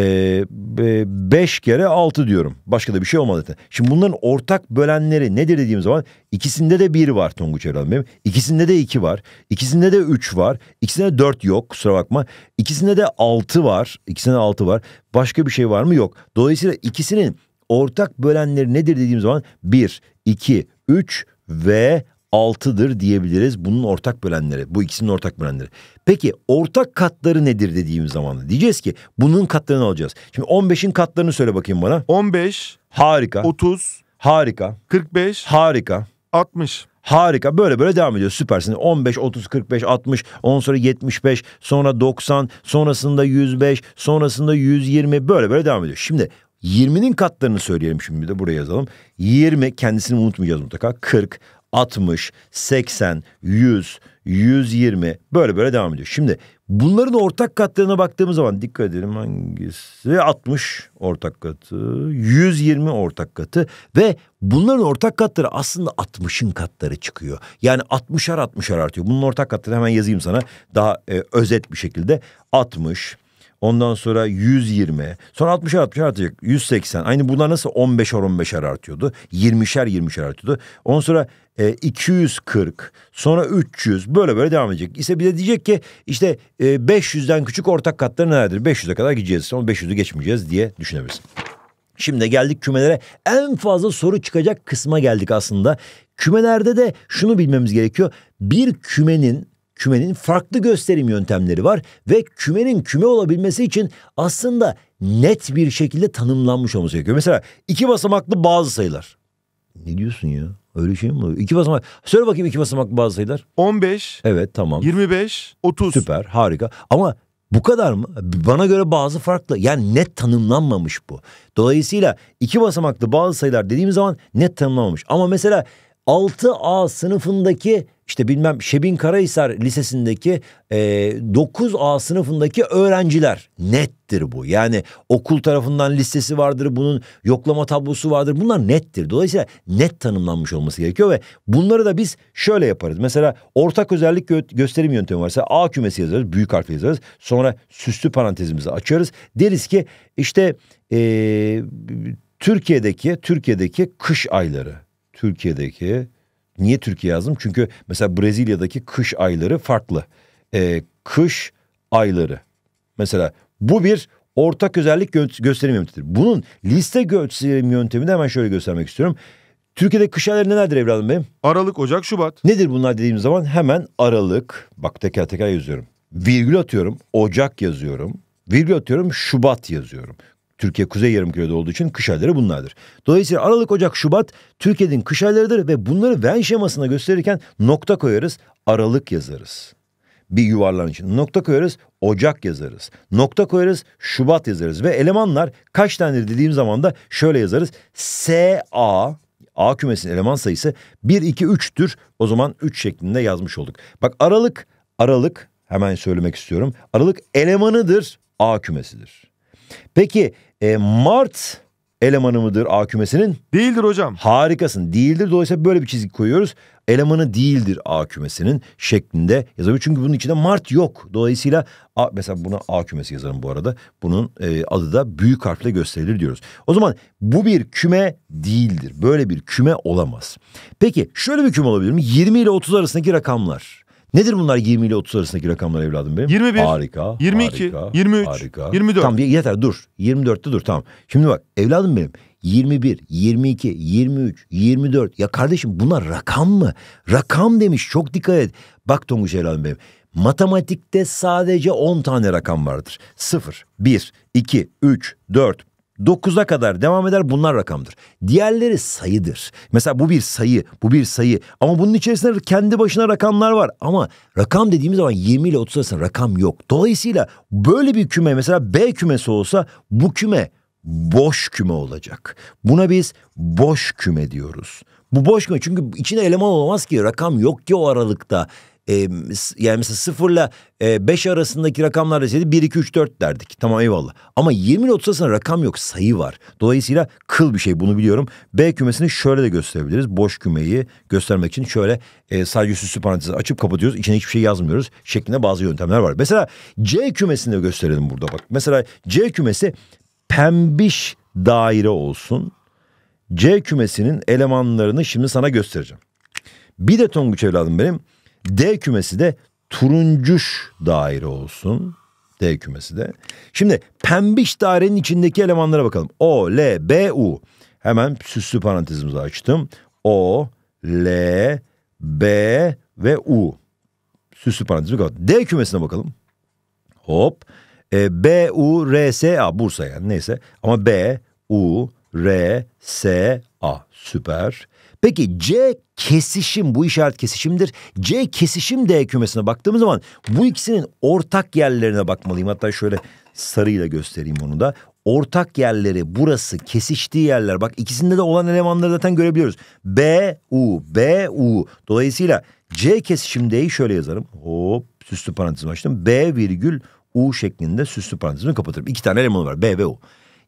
beş kere altı diyorum. Başka da bir şey olmadı zaten. Şimdi bunların ortak bölenleri nedir dediğim zaman ikisinde de bir var Tonguç Evladım benim. İkisinde de iki var. İkisinde de üç var. İkisinde de dört yok kusura bakma. İkisinde de altı var. İkisinde de altı var. Başka bir şey var mı? Yok. Dolayısıyla ikisinin ortak bölenleri nedir dediğim zaman bir, iki, üç ve 6'dır diyebiliriz bunun ortak bölenleri. Bu ikisinin ortak bölenleri. Peki ortak katları nedir dediğimiz zaman diyeceğiz ki bunun katlarını alacağız. Şimdi 15'in katlarını söyle bakayım bana. 15. Harika. 30. Harika. 45. Harika. 60. Harika böyle böyle devam ediyor süpersin 15 30 45 60 on sonra 75 sonra 90 sonrasında 105 sonrasında 120 böyle böyle devam ediyor. Şimdi 20'nin katlarını söyleyelim şimdi de buraya yazalım. 20 kendisini unutmayacağız mutlaka. 40, 60, 80, 100, 120 böyle böyle devam ediyor. Şimdi bunların ortak katlarına baktığımız zaman dikkat edelim hangisi 60 ortak katı, 120 ortak katı ve bunların ortak katları aslında 60'ın katları çıkıyor. Yani 60'ar 60'ar artıyor. Bunun ortak katları hemen yazayım sana daha e, özet bir şekilde 60 Ondan sonra 120. Sonra 60'a 60'a artacak. 180. Aynı bunlar nasıl 15'er 15'er artıyordu. 20'şer 20'şer artıyordu. Ondan sonra e, 240. Sonra 300. Böyle böyle devam edecek. İşte bize diyecek ki işte e, 500'den küçük ortak katları nelerdir? 500'e kadar gideceğiz. Ama 500'ü geçmeyeceğiz diye düşünebilirsin. Şimdi geldik kümelere. En fazla soru çıkacak kısma geldik aslında. Kümelerde de şunu bilmemiz gerekiyor. Bir kümenin Kümenin farklı gösterim yöntemleri var ve kümenin küme olabilmesi için aslında net bir şekilde tanımlanmış olması gerekiyor. Mesela iki basamaklı bazı sayılar. Ne diyorsun ya? Öyle şey mi oluyor? İki basamak. Söyle bakayım iki basamaklı bazı sayılar. 15. Evet tamam. 25. 30. Süper harika. Ama bu kadar mı? Bana göre bazı farklı. Yani net tanımlanmamış bu. Dolayısıyla iki basamaklı bazı sayılar dediğimiz zaman net tanımlanmamış. Ama mesela 6A sınıfındaki işte bilmem Şebin Karahisar Lisesi'ndeki e, 9A sınıfındaki öğrenciler nettir bu. Yani okul tarafından listesi vardır bunun yoklama tablosu vardır bunlar nettir. Dolayısıyla net tanımlanmış olması gerekiyor ve bunları da biz şöyle yaparız. Mesela ortak özellik gö gösterim yöntemi varsa A kümesi yazarız büyük harfle yazarız sonra süslü parantezimizi açarız. Deriz ki işte e, Türkiye'deki Türkiye'deki kış ayları Türkiye'deki Niye Türkiye yazdım? Çünkü mesela Brezilya'daki kış ayları farklı. Ee, kış ayları. Mesela bu bir ortak özellik gö gösterim yöntemidir. Bunun liste gösterim yöntemini hemen şöyle göstermek istiyorum. Türkiye'de kış ayları nelerdir evladım benim? Aralık, Ocak, Şubat. Nedir bunlar dediğim zaman hemen Aralık, bak teker teker yazıyorum. Virgül atıyorum, Ocak yazıyorum. Virgül atıyorum, Şubat yazıyorum. Türkiye kuzey yarımkürede olduğu için kış ayları bunlardır. Dolayısıyla Aralık, Ocak, Şubat Türkiye'nin kış aylarıdır ve bunları Venn şemasına gösterirken nokta koyarız, Aralık yazarız. Bir yuvarlan için nokta koyarız, Ocak yazarız. Nokta koyarız, Şubat yazarız ve elemanlar kaç tane dediğim zaman da şöyle yazarız. SA A kümesinin eleman sayısı 1 2 3'tür. O zaman 3 şeklinde yazmış olduk. Bak Aralık Aralık hemen söylemek istiyorum. Aralık elemanıdır A kümesidir. Peki e, Mart elemanı mıdır A kümesinin? Değildir hocam. Harikasın. Değildir. Dolayısıyla böyle bir çizgi koyuyoruz. Elemanı değildir A kümesinin şeklinde yazabilir. Çünkü bunun içinde Mart yok. Dolayısıyla A, mesela buna A kümesi yazarım bu arada. Bunun e, adı da büyük harfle gösterilir diyoruz. O zaman bu bir küme değildir. Böyle bir küme olamaz. Peki şöyle bir küme olabilir mi? 20 ile 30 arasındaki rakamlar. Nedir bunlar 20 ile 30 arasındaki rakamlar evladım benim? 21, harika, 22, harika, 23, harika. 24. Tamam yeter dur. 24'te dur tamam. Şimdi bak evladım benim 21, 22, 23, 24. Ya kardeşim bunlar rakam mı? Rakam demiş çok dikkat et. Bak Tonguç evladım benim. Matematikte sadece 10 tane rakam vardır. 0, 1, 2, 3, 4, 9'a kadar devam eder bunlar rakamdır. Diğerleri sayıdır. Mesela bu bir sayı, bu bir sayı ama bunun içerisinde kendi başına rakamlar var. Ama rakam dediğimiz zaman 20 ile 30 arasında rakam yok. Dolayısıyla böyle bir küme mesela B kümesi olsa bu küme boş küme olacak. Buna biz boş küme diyoruz. Bu boş küme çünkü içine eleman olamaz ki rakam yok ki o aralıkta e, yani mesela sıfırla e, 5 arasındaki rakamlar deseydi 1, 2, 3, 4 derdik. Tamam eyvallah. Ama 20 ile 30 rakam yok sayı var. Dolayısıyla kıl bir şey bunu biliyorum. B kümesini şöyle de gösterebiliriz. Boş kümeyi göstermek için şöyle e, sadece süslü parantezi açıp kapatıyoruz. İçine hiçbir şey yazmıyoruz şeklinde bazı yöntemler var. Mesela C kümesini de gösterelim burada bak. Mesela C kümesi pembiş daire olsun. C kümesinin elemanlarını şimdi sana göstereceğim. Bir de Tonguç evladım benim D kümesi de turuncuş daire olsun. D kümesi de. Şimdi pembiş dairenin içindeki elemanlara bakalım. O, L, B, U. Hemen süslü parantezimizi açtım. O, L, B ve U. Süslü parantezimi kapattım. D kümesine bakalım. Hop. E, B, U, R, S, A. Bursa yani neyse. Ama B, U, R, S, A. Süper. Peki C kesişim bu işaret kesişimdir. C kesişim D kümesine baktığımız zaman bu ikisinin ortak yerlerine bakmalıyım. Hatta şöyle sarıyla göstereyim onu da. Ortak yerleri burası kesiştiği yerler. Bak ikisinde de olan elemanları zaten görebiliyoruz. B, U, B, U. Dolayısıyla C kesişim D'yi şöyle yazarım. Hop süslü parantez açtım. B virgül U şeklinde süslü parantezimi kapatırım. İki tane eleman var. B ve U.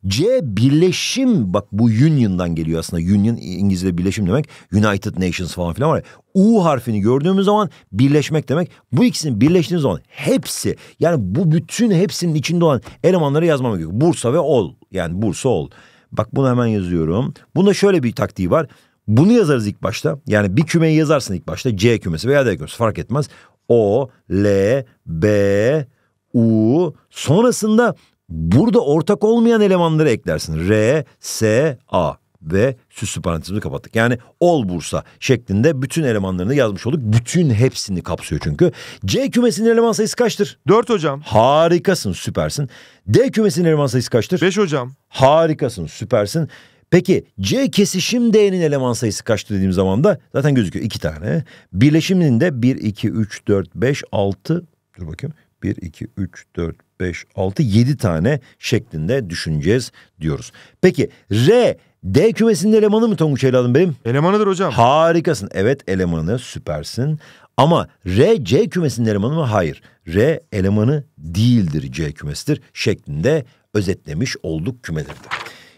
C birleşim bak bu union'dan geliyor aslında. Union İngilizce birleşim demek. United Nations falan filan var ya. U harfini gördüğümüz zaman birleşmek demek. Bu ikisini birleştiğiniz zaman hepsi yani bu bütün hepsinin içinde olan elemanları yazmam gerekiyor. Bursa ve ol yani Bursa ol. Bak bunu hemen yazıyorum. Bunda şöyle bir taktiği var. Bunu yazarız ilk başta. Yani bir kümeyi yazarsın ilk başta. C kümesi veya D kümesi fark etmez. O, L, B, U. Sonrasında Burada ortak olmayan elemanları eklersin. R, S, A ve süslü parantezini kapattık. Yani ol Bursa şeklinde bütün elemanlarını yazmış olduk. Bütün hepsini kapsıyor çünkü. C kümesinin eleman sayısı kaçtır? 4 hocam. Harikasın süpersin. D kümesinin eleman sayısı kaçtır? 5 hocam. Harikasın süpersin. Peki C kesişim D'nin eleman sayısı kaçtı dediğim zaman da zaten gözüküyor iki tane. Birleşiminin de 1, 2, 3, 4, 5, 6 dur bakayım. 1, 2, 3, 4, 5, 6, 7 tane şeklinde düşüneceğiz diyoruz. Peki R D kümesinin elemanı mı Tonguç Elalım benim? Elemanıdır hocam. Harikasın. Evet elemanı süpersin. Ama R C kümesinin elemanı mı? Hayır. R elemanı değildir C kümesidir şeklinde özetlemiş olduk kümelerde.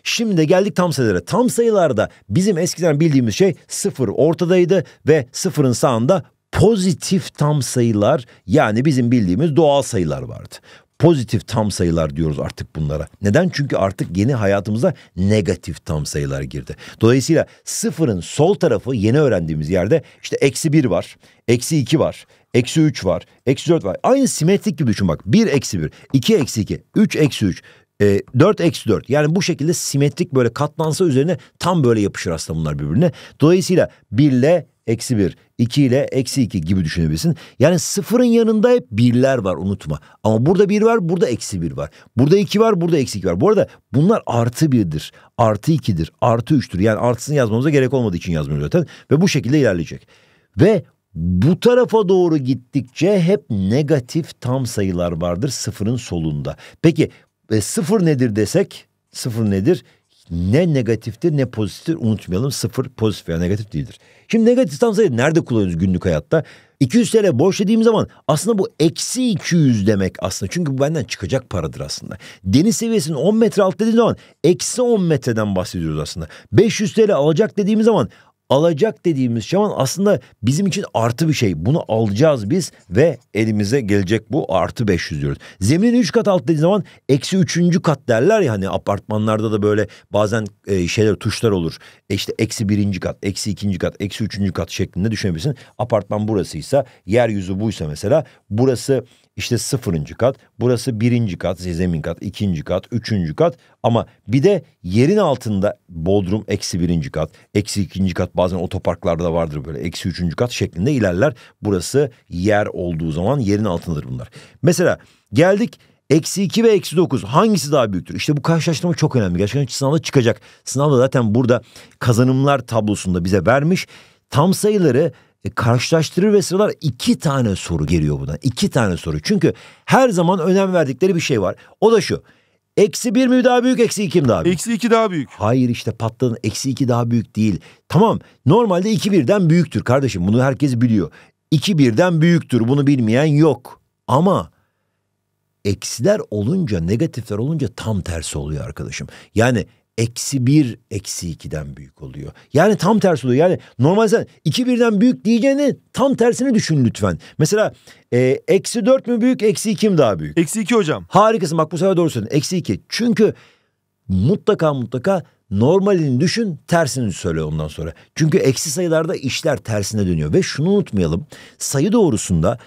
Şimdi geldik tam sayılara. Tam sayılarda bizim eskiden bildiğimiz şey sıfır ortadaydı ve sıfırın sağında pozitif tam sayılar yani bizim bildiğimiz doğal sayılar vardı. Pozitif tam sayılar diyoruz artık bunlara. Neden? Çünkü artık yeni hayatımıza negatif tam sayılar girdi. Dolayısıyla sıfırın sol tarafı yeni öğrendiğimiz yerde işte eksi bir var, eksi iki var, eksi üç var, eksi dört var. Aynı simetrik gibi düşün bak. bir eksi bir, iki eksi iki, üç eksi üç, e, 4 eksi 4. Yani bu şekilde simetrik böyle katlansa üzerine tam böyle yapışır aslında bunlar birbirine. Dolayısıyla 1 ile eksi 1, 2 ile eksi 2 gibi düşünebilirsin. Yani sıfırın yanında hep birler var unutma. Ama burada 1 var, burada eksi 1 var. Burada 2 var, burada eksi 2 var. Bu arada bunlar artı 1'dir, artı 2'dir, artı 3'tür. Yani artısını yazmamıza gerek olmadığı için yazmıyoruz zaten. Ve bu şekilde ilerleyecek. Ve bu tarafa doğru gittikçe hep negatif tam sayılar vardır sıfırın solunda. Peki e, sıfır nedir desek? Sıfır nedir? ne negatiftir ne pozitiftir unutmayalım. Sıfır pozitif veya negatif değildir. Şimdi negatif tam sayı nerede kullanıyoruz günlük hayatta? 200 TL borç dediğim zaman aslında bu eksi 200 demek aslında. Çünkü bu benden çıkacak paradır aslında. Deniz seviyesinin 10 metre alt dediğim zaman eksi 10 metreden bahsediyoruz aslında. 500 TL alacak dediğim zaman alacak dediğimiz zaman aslında bizim için artı bir şey. Bunu alacağız biz ve elimize gelecek bu artı 500 diyoruz. Zeminin 3 kat alt dediği zaman eksi 3. kat derler ya hani apartmanlarda da böyle bazen e, şeyler tuşlar olur. E işte eksi 1. kat, eksi 2. kat, eksi 3. kat şeklinde düşünebilirsin. Apartman burasıysa yeryüzü buysa mesela burası işte sıfırıncı kat, burası birinci kat, zemin kat, ikinci kat, üçüncü kat. Ama bir de yerin altında bodrum eksi birinci kat, eksi ikinci kat bazen otoparklarda vardır böyle eksi üçüncü kat şeklinde ilerler. Burası yer olduğu zaman yerin altındadır bunlar. Mesela geldik Eksi iki ve eksi dokuz hangisi daha büyüktür? İşte bu karşılaştırma çok önemli. Gerçekten sınavda çıkacak. Sınavda zaten burada kazanımlar tablosunda bize vermiş. Tam sayıları e, karşılaştırır ve sıralar iki tane soru geliyor buna. İki tane soru. Çünkü her zaman önem verdikleri bir şey var. O da şu. Eksi bir mi daha büyük, eksi iki mi daha büyük? Eksi iki daha büyük. Hayır işte patladın. Eksi iki daha büyük değil. Tamam normalde iki birden büyüktür kardeşim. Bunu herkes biliyor. İki birden büyüktür. Bunu bilmeyen yok. Ama eksiler olunca, negatifler olunca tam tersi oluyor arkadaşım. Yani eksi bir eksi ikiden büyük oluyor. Yani tam tersi oluyor. Yani normalde iki birden büyük diyeceğini tam tersini düşün lütfen. Mesela e, eksi dört mü büyük eksi iki mi daha büyük? Eksi iki hocam. Harikasın bak bu sefer doğru söyledin. Eksi iki. Çünkü mutlaka mutlaka normalini düşün tersini söyle ondan sonra. Çünkü eksi sayılarda işler tersine dönüyor. Ve şunu unutmayalım. Sayı doğrusunda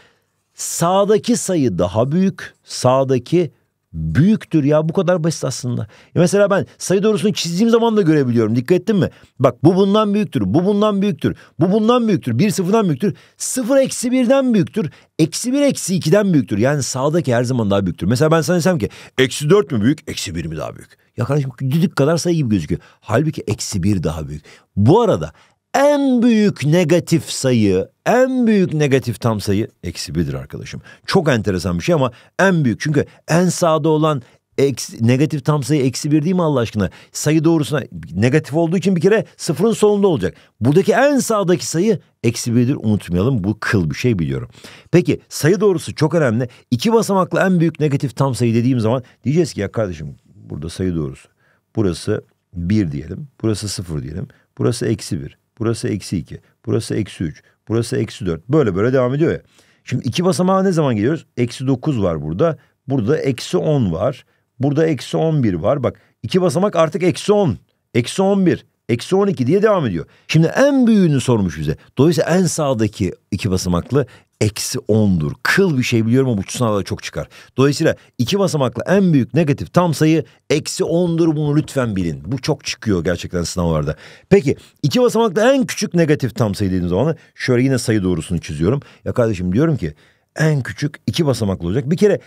sağdaki sayı daha büyük sağdaki büyüktür ya bu kadar basit aslında. Ya mesela ben sayı doğrusunu çizdiğim zaman da görebiliyorum dikkat ettin mi? Bak bu bundan büyüktür, bu bundan büyüktür, bu bundan büyüktür, bir sıfırdan büyüktür, sıfır eksi birden büyüktür, eksi bir eksi ikiden büyüktür. Yani sağdaki her zaman daha büyüktür. Mesela ben sana desem ki eksi dört mü büyük, eksi bir mi daha büyük? Ya kardeşim düdük kadar sayı gibi gözüküyor. Halbuki eksi bir daha büyük. Bu arada en büyük negatif sayı, en büyük negatif tam sayı eksi birdir arkadaşım. Çok enteresan bir şey ama en büyük. Çünkü en sağda olan eksi, negatif tam sayı eksi bir değil mi Allah aşkına? Sayı doğrusuna negatif olduğu için bir kere sıfırın solunda olacak. Buradaki en sağdaki sayı eksi birdir unutmayalım bu kıl bir şey biliyorum. Peki sayı doğrusu çok önemli. İki basamaklı en büyük negatif tam sayı dediğim zaman diyeceğiz ki ya kardeşim burada sayı doğrusu. Burası bir diyelim, burası sıfır diyelim, burası eksi bir. Burası eksi 2. Burası eksi 3. Burası eksi 4. Böyle böyle devam ediyor ya. Şimdi iki basamağa ne zaman geliyoruz? Eksi 9 var burada. Burada eksi 10 var. Burada eksi 11 var. Bak iki basamak artık eksi 10. Eksi 11. Eksi 12 diye devam ediyor. Şimdi en büyüğünü sormuş bize. Dolayısıyla en sağdaki iki basamaklı eksi ondur Kıl bir şey biliyorum ama bu sınavda çok çıkar. Dolayısıyla iki basamaklı en büyük negatif tam sayı eksi ondur bunu lütfen bilin. Bu çok çıkıyor gerçekten sınavlarda. Peki iki basamaklı en küçük negatif tam sayı dediğim zaman şöyle yine sayı doğrusunu çiziyorum. Ya kardeşim diyorum ki en küçük iki basamaklı olacak. Bir kere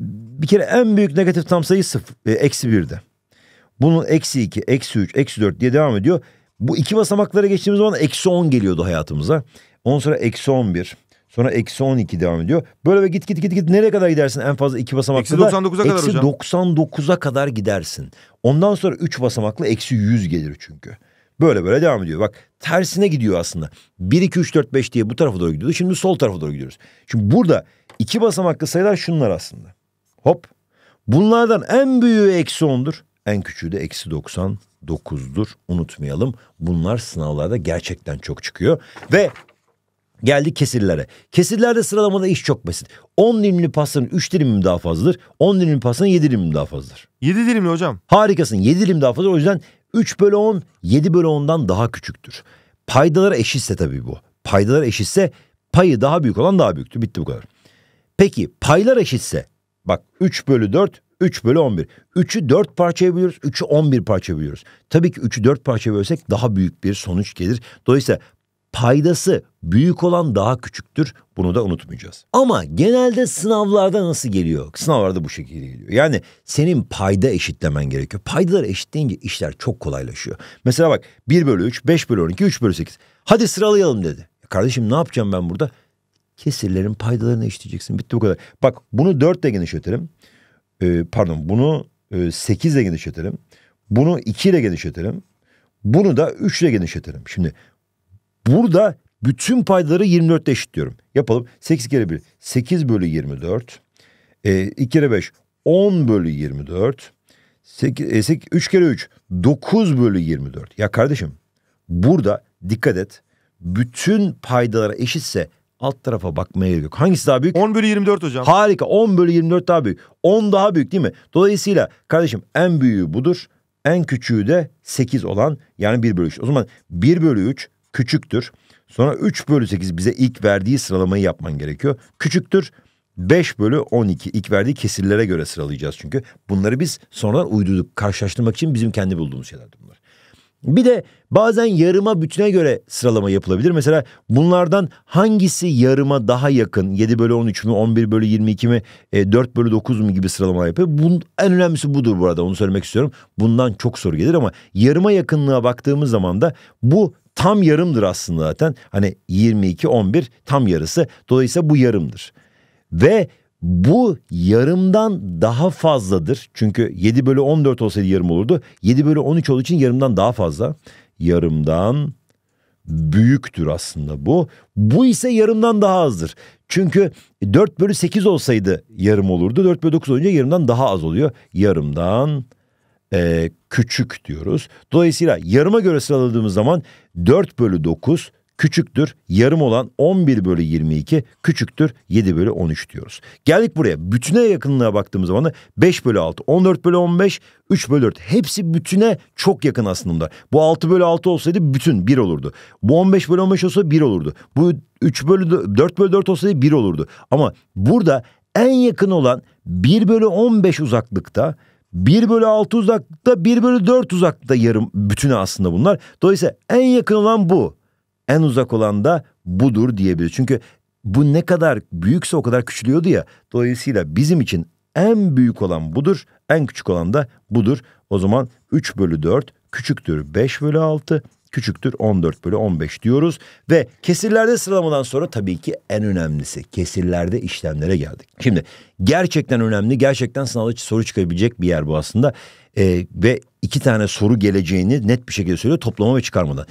bir kere en büyük negatif tam sayı sıfır, e, eksi birde Bunun eksi iki, eksi üç, eksi dört diye devam ediyor. Bu iki basamaklara geçtiğimiz zaman eksi on geliyordu hayatımıza. Ondan sonra eksi on bir. Sonra eksi 12 devam ediyor. Böyle ve git git git git nereye kadar gidersin en fazla iki basamaklı eksi da? Eksi 99'a kadar eksi hocam. 99'a kadar gidersin. Ondan sonra 3 basamaklı eksi 100 gelir çünkü. Böyle böyle devam ediyor. Bak tersine gidiyor aslında. 1, 2, 3, 4, 5 diye bu tarafa doğru gidiyordu. Şimdi sol tarafa doğru gidiyoruz. Şimdi burada iki basamaklı sayılar şunlar aslında. Hop. Bunlardan en büyüğü eksi 10'dur. En küçüğü de eksi 99'dur. Unutmayalım. Bunlar sınavlarda gerçekten çok çıkıyor. Ve Geldik kesirlere. Kesirlerde sıralamada iş çok basit. 10 dilimli pastanın 3 dilim daha fazladır. 10 dilimli pastanın 7 dilim daha fazladır. 7 dilimli hocam. Harikasın. 7 dilim daha fazladır. O yüzden 3 bölü 10 7 bölü 10'dan daha küçüktür. Paydalar eşitse tabii bu. Paydalar eşitse payı daha büyük olan daha büyüktür. Bitti bu kadar. Peki paylar eşitse bak 3 bölü 4 3 bölü 11. 3'ü 4 parçaya bölüyoruz, 3'ü 11 parçaya bölüyoruz. Tabii ki 3'ü 4 parçaya bölsek daha büyük bir sonuç gelir. Dolayısıyla paydası büyük olan daha küçüktür. Bunu da unutmayacağız. Ama genelde sınavlarda nasıl geliyor? Sınavlarda bu şekilde geliyor. Yani senin payda eşitlemen gerekiyor. Paydaları eşitleyince işler çok kolaylaşıyor. Mesela bak 1 bölü 3, 5 bölü 12, 3 bölü 8. Hadi sıralayalım dedi. E kardeşim ne yapacağım ben burada? Kesirlerin paydalarını eşitleyeceksin. Bitti bu kadar. Bak bunu 4 ile genişletelim. Ee, pardon bunu 8 e, ile genişletelim. Bunu 2 ile genişletelim. Bunu da 3 ile genişletelim. Şimdi Burada bütün paydaları 24'te eşitliyorum. Yapalım. 8 kere 1. 8 bölü 24. E, 2 kere 5. 10 bölü 24. 8, e, 8, 3 kere 3. 9 bölü 24. Ya kardeşim burada dikkat et. Bütün paydalara eşitse alt tarafa bakmaya gerek yok. Hangisi daha büyük? 10 bölü 24 hocam. Harika 10 bölü 24 daha büyük. 10 daha büyük değil mi? Dolayısıyla kardeşim en büyüğü budur. En küçüğü de 8 olan yani 1 bölü 3. O zaman 1 bölü 3 küçüktür. Sonra 3 bölü 8 bize ilk verdiği sıralamayı yapman gerekiyor. Küçüktür 5 bölü 12 ilk verdiği kesirlere göre sıralayacağız çünkü. Bunları biz sonradan uydurduk. Karşılaştırmak için bizim kendi bulduğumuz şeylerdi bunlar. Bir de bazen yarıma bütüne göre sıralama yapılabilir. Mesela bunlardan hangisi yarıma daha yakın? 7 bölü 13 mü, 11 bölü 22 mi, 4 e, bölü 9 mu gibi sıralama yapıyor. Bunun en önemlisi budur bu arada onu söylemek istiyorum. Bundan çok soru gelir ama yarıma yakınlığa baktığımız zaman da bu tam yarımdır aslında zaten. Hani 22 11 tam yarısı. Dolayısıyla bu yarımdır. Ve bu yarımdan daha fazladır. Çünkü 7 bölü 14 olsaydı yarım olurdu. 7 bölü 13 olduğu için yarımdan daha fazla. Yarımdan büyüktür aslında bu. Bu ise yarımdan daha azdır. Çünkü 4 bölü 8 olsaydı yarım olurdu. 4 bölü 9 olunca yarımdan daha az oluyor. Yarımdan e, küçük diyoruz. Dolayısıyla yarıma göre sıraladığımız zaman 4 bölü 9 küçüktür yarım olan 11 bölü 22 küçüktür 7 bölü 13 diyoruz. Geldik buraya bütüne yakınlığa baktığımız zaman da 5 bölü 6 14 bölü 15 3 bölü 4 hepsi bütüne çok yakın aslında. Bu 6 bölü 6 olsaydı bütün 1 olurdu. Bu 15 bölü 15 olsa 1 olurdu. Bu 3 bölü 4 bölü 4 olsaydı 1 olurdu. Ama burada en yakın olan 1 bölü 15 uzaklıkta 1 bölü 6 uzakta 1 bölü 4 uzakta yarım bütünü aslında bunlar. Dolayısıyla en yakın olan bu. En uzak olan da budur diyebiliriz. Çünkü bu ne kadar büyükse o kadar küçülüyordu ya. Dolayısıyla bizim için en büyük olan budur. En küçük olan da budur. O zaman 3 bölü 4 küçüktür 5 bölü 6 küçüktür 14 bölü 15 diyoruz. Ve kesirlerde sıralamadan sonra tabii ki en önemlisi kesirlerde işlemlere geldik. Şimdi gerçekten önemli gerçekten sınavda soru çıkabilecek bir yer bu aslında. Ee, ve iki tane soru geleceğini net bir şekilde söylüyor toplama ve çıkarmadan.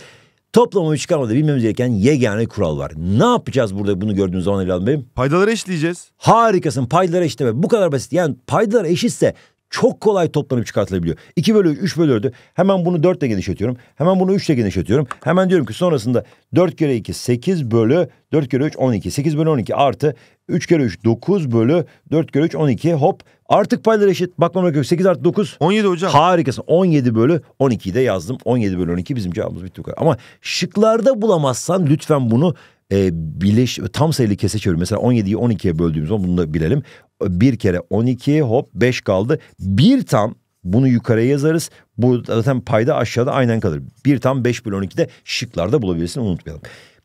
Toplama ve çıkarmada bilmemiz gereken yegane kural var. Ne yapacağız burada bunu gördüğünüz zaman evladım benim? Paydaları eşleyeceğiz. Harikasın paydaları eşleme bu kadar basit. Yani paydalar eşitse çok kolay toplanıp çıkartılabiliyor. 2 bölü 3 bölü 4'ü hemen bunu 4 ile genişletiyorum. Hemen bunu 3 ile genişletiyorum. Hemen diyorum ki sonrasında 4 kere 2 8 bölü 4 kere 3 12. 8 bölü 12 artı 3 kere 3 9 bölü 4 kere 3 12 hop. Artık paylar eşit. Bakmam gerekiyor. 8 artı 9. 17 hocam. Harikasın. 17 bölü 12'yi de yazdım. 17 bölü 12 bizim cevabımız bitti Ama şıklarda bulamazsan lütfen bunu e, bileş, tam sayılı kese çevir. Mesela 17'yi 12'ye böldüğümüz zaman bunu da bilelim. Bir kere 12 hop 5 kaldı. Bir tam bunu yukarıya yazarız. Bu zaten payda aşağıda aynen kalır. Bir tam 5 bölü 12'de şıklarda bulabilirsin unutmayalım.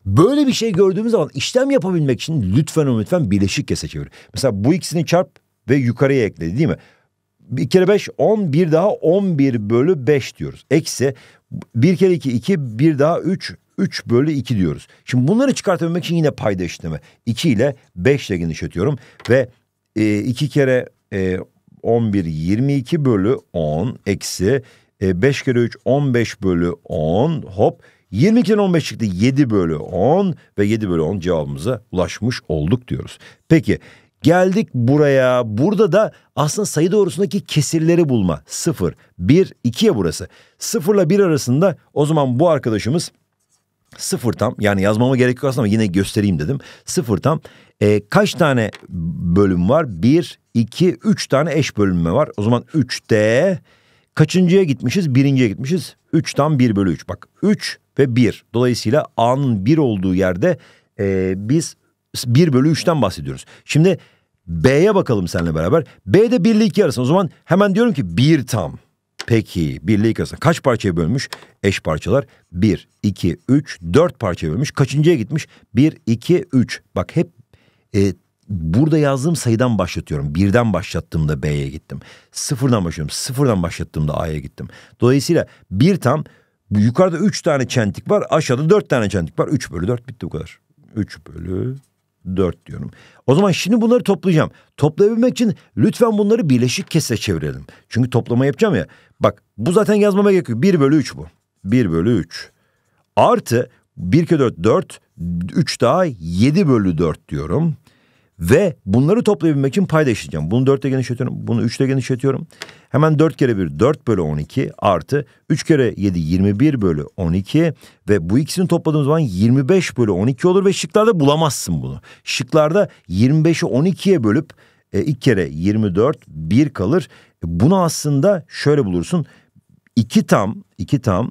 Böyle bir şey gördüğümüz zaman işlem yapabilmek için lütfen lütfen bileşik kese çevir. Mesela bu ikisini çarp ve yukarıya ekledi değil mi? Bir kere 5 11 daha 11 bölü 5 diyoruz. Eksi 1 kere 2 2 bir daha 3 3 bölü 2 diyoruz. Şimdi bunları çıkartabilmek için yine payda eşitleme. 2 ile 5 ile genişletiyorum. Ve 2 e, kere e, 11 22 bölü 10 eksi e, 5 kere 3 15 bölü 10 hop 22'den 15 çıktı 7 bölü 10 ve 7 bölü 10 cevabımıza ulaşmış olduk diyoruz. Peki geldik buraya burada da aslında sayı doğrusundaki kesirleri bulma 0 1 2'ye burası 0 ile 1 arasında o zaman bu arkadaşımız sıfır tam yani yazmama gerek yok aslında ama yine göstereyim dedim. Sıfır tam e, kaç tane bölüm var? Bir, iki, üç tane eş bölünme var. O zaman üçte kaçıncıya gitmişiz? Birinciye gitmişiz. Üç tam bir bölü üç. Bak üç ve bir. Dolayısıyla A'nın bir olduğu yerde e, biz bir bölü üçten bahsediyoruz. Şimdi B'ye bakalım seninle beraber. B'de birlik ile 2 O zaman hemen diyorum ki bir tam. Peki birliği kasasına kaç parçaya bölmüş? Eş parçalar 1, 2, 3, 4 parçaya bölmüş. Kaçıncıya gitmiş? 1, 2, 3. Bak hep e, burada yazdığım sayıdan başlatıyorum. Birden başlattığımda B'ye gittim. Sıfırdan başlıyorum. Sıfırdan başlattığımda A'ya gittim. Dolayısıyla bir tam yukarıda üç tane çentik var. Aşağıda dört tane çentik var. Üç bölü dört bitti bu kadar. Üç bölü 4 diyorum. O zaman şimdi bunları toplayacağım. Toplayabilmek için lütfen bunları birleşik kese çevirelim. Çünkü toplama yapacağım ya. Bak bu zaten yazmama gerekiyor. yok. 1 bölü 3 bu. 1 bölü 3. Artı 1 kere 4 4. 3 daha 7 bölü 4 diyorum. Ve bunları toplayabilmek için payda işleyeceğim. Bunu dörtte genişletiyorum. Bunu üçte genişletiyorum. Hemen dört kere bir, dört bölü on iki artı üç kere yedi, yirmi bir bölü on iki ve bu ikisini topladığımız zaman yirmi beş bölü on iki olur ve şıklarda bulamazsın bunu. Şıklarda yirmi beşi on ikiye bölüp e, ilk kere dört bir kalır. E, bunu aslında şöyle bulursun. 2 tam iki tam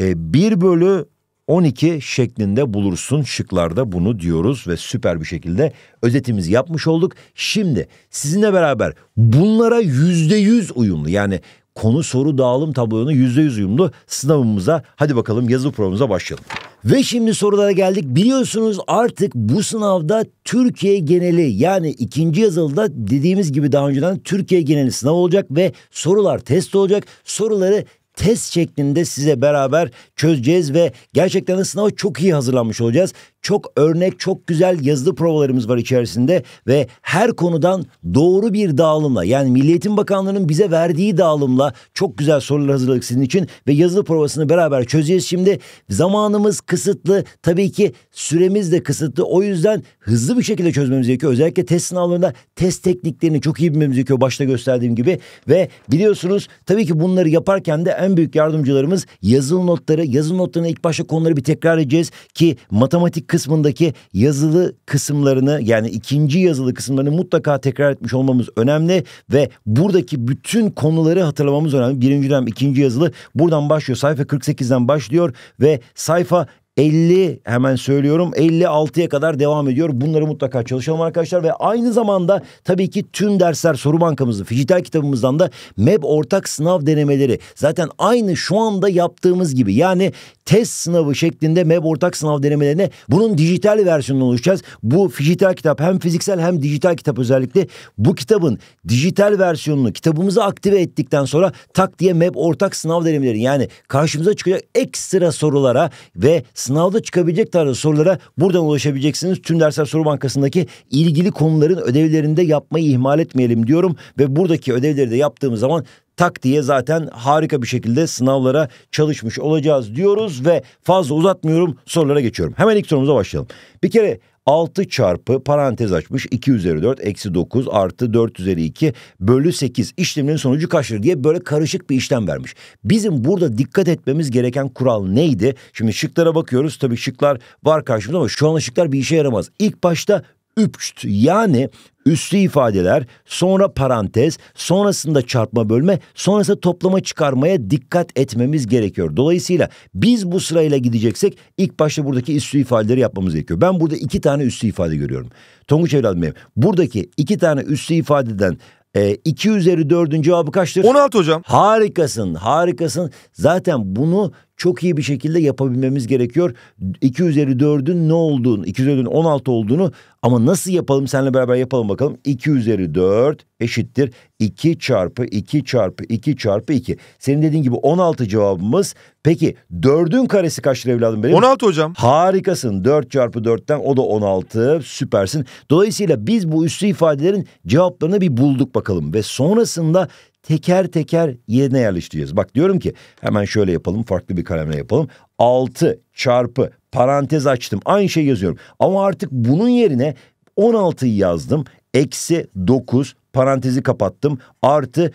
e, 1 bölü 12 şeklinde bulursun şıklarda bunu diyoruz ve süper bir şekilde özetimizi yapmış olduk. Şimdi sizinle beraber bunlara %100 uyumlu yani konu soru dağılım tablonu %100 uyumlu sınavımıza hadi bakalım yazılı programımıza başlayalım. Ve şimdi sorulara geldik. Biliyorsunuz artık bu sınavda Türkiye geneli yani ikinci yazılıda dediğimiz gibi daha önceden Türkiye geneli sınav olacak ve sorular test olacak. Soruları test şeklinde size beraber çözeceğiz ve gerçekten de sınava çok iyi hazırlanmış olacağız çok örnek, çok güzel yazılı provalarımız var içerisinde ve her konudan doğru bir dağılımla yani Milli Eğitim Bakanlığı'nın bize verdiği dağılımla çok güzel sorular hazırladık sizin için ve yazılı provasını beraber çözeceğiz şimdi. Zamanımız kısıtlı, tabii ki süremiz de kısıtlı. O yüzden hızlı bir şekilde çözmemiz gerekiyor. Özellikle test sınavlarında test tekniklerini çok iyi bilmemiz gerekiyor başta gösterdiğim gibi ve biliyorsunuz tabii ki bunları yaparken de en büyük yardımcılarımız yazılı notları. Yazılı notlarına ilk başta konuları bir tekrar edeceğiz ki matematik kısmındaki yazılı kısımlarını yani ikinci yazılı kısımlarını mutlaka tekrar etmiş olmamız önemli ve buradaki bütün konuları hatırlamamız önemli. Birinci dönem, ikinci yazılı buradan başlıyor. Sayfa 48'den başlıyor ve sayfa 50 hemen söylüyorum 56'ya kadar devam ediyor. Bunları mutlaka çalışalım arkadaşlar ve aynı zamanda tabii ki tüm dersler soru bankamızın dijital kitabımızdan da MEB ortak sınav denemeleri zaten aynı şu anda yaptığımız gibi yani test sınavı şeklinde MEB ortak sınav denemelerine bunun dijital versiyonunu oluşacağız. Bu dijital kitap hem fiziksel hem dijital kitap özellikle bu kitabın dijital versiyonunu kitabımızı aktive ettikten sonra tak diye MEB ortak sınav denemeleri yani karşımıza çıkacak ekstra sorulara ve sınavda çıkabilecek tarzda sorulara buradan ulaşabileceksiniz. Tüm Dersler Soru Bankası'ndaki ilgili konuların ödevlerinde yapmayı ihmal etmeyelim diyorum ve buradaki ödevleri de yaptığımız zaman tak diye zaten harika bir şekilde sınavlara çalışmış olacağız diyoruz ve fazla uzatmıyorum sorulara geçiyorum. Hemen ilk sorumuza başlayalım. Bir kere 6 çarpı parantez açmış 2 üzeri 4 eksi 9 artı 4 üzeri 2 bölü 8 işleminin sonucu kaçtır diye böyle karışık bir işlem vermiş. Bizim burada dikkat etmemiz gereken kural neydi? Şimdi şıklara bakıyoruz tabii şıklar var karşımızda ama şu an şıklar bir işe yaramaz. İlk başta üpçt yani üstü ifadeler, sonra parantez, sonrasında çarpma bölme, sonrasında toplama çıkarmaya dikkat etmemiz gerekiyor. Dolayısıyla biz bu sırayla gideceksek ilk başta buradaki üstü ifadeleri yapmamız gerekiyor. Ben burada iki tane üstü ifade görüyorum. Tonguç evladım benim. Buradaki iki tane üstü ifadeden e, 2 üzeri 4'ün cevabı kaçtır? 16 hocam. Harikasın, harikasın. Zaten bunu çok iyi bir şekilde yapabilmemiz gerekiyor. 2 üzeri 4'ün ne olduğunu, 2 üzeri 4'ün 16 olduğunu ama nasıl yapalım seninle beraber yapalım bakalım. 2 üzeri 4 eşittir 2 çarpı 2 çarpı 2 çarpı 2. Senin dediğin gibi 16 cevabımız. Peki 4'ün karesi kaçtır evladım benim? 16 hocam. Harikasın. 4 çarpı 4'ten o da 16. Süpersin. Dolayısıyla biz bu üstü ifadelerin cevaplarını bir bulduk bakalım. Ve sonrasında teker teker yerine yerleştireceğiz. Bak diyorum ki hemen şöyle yapalım farklı bir kalemle yapalım. 6 çarpı parantez açtım aynı şey yazıyorum. Ama artık bunun yerine 16'yı yazdım. Eksi 9 parantezi kapattım. Artı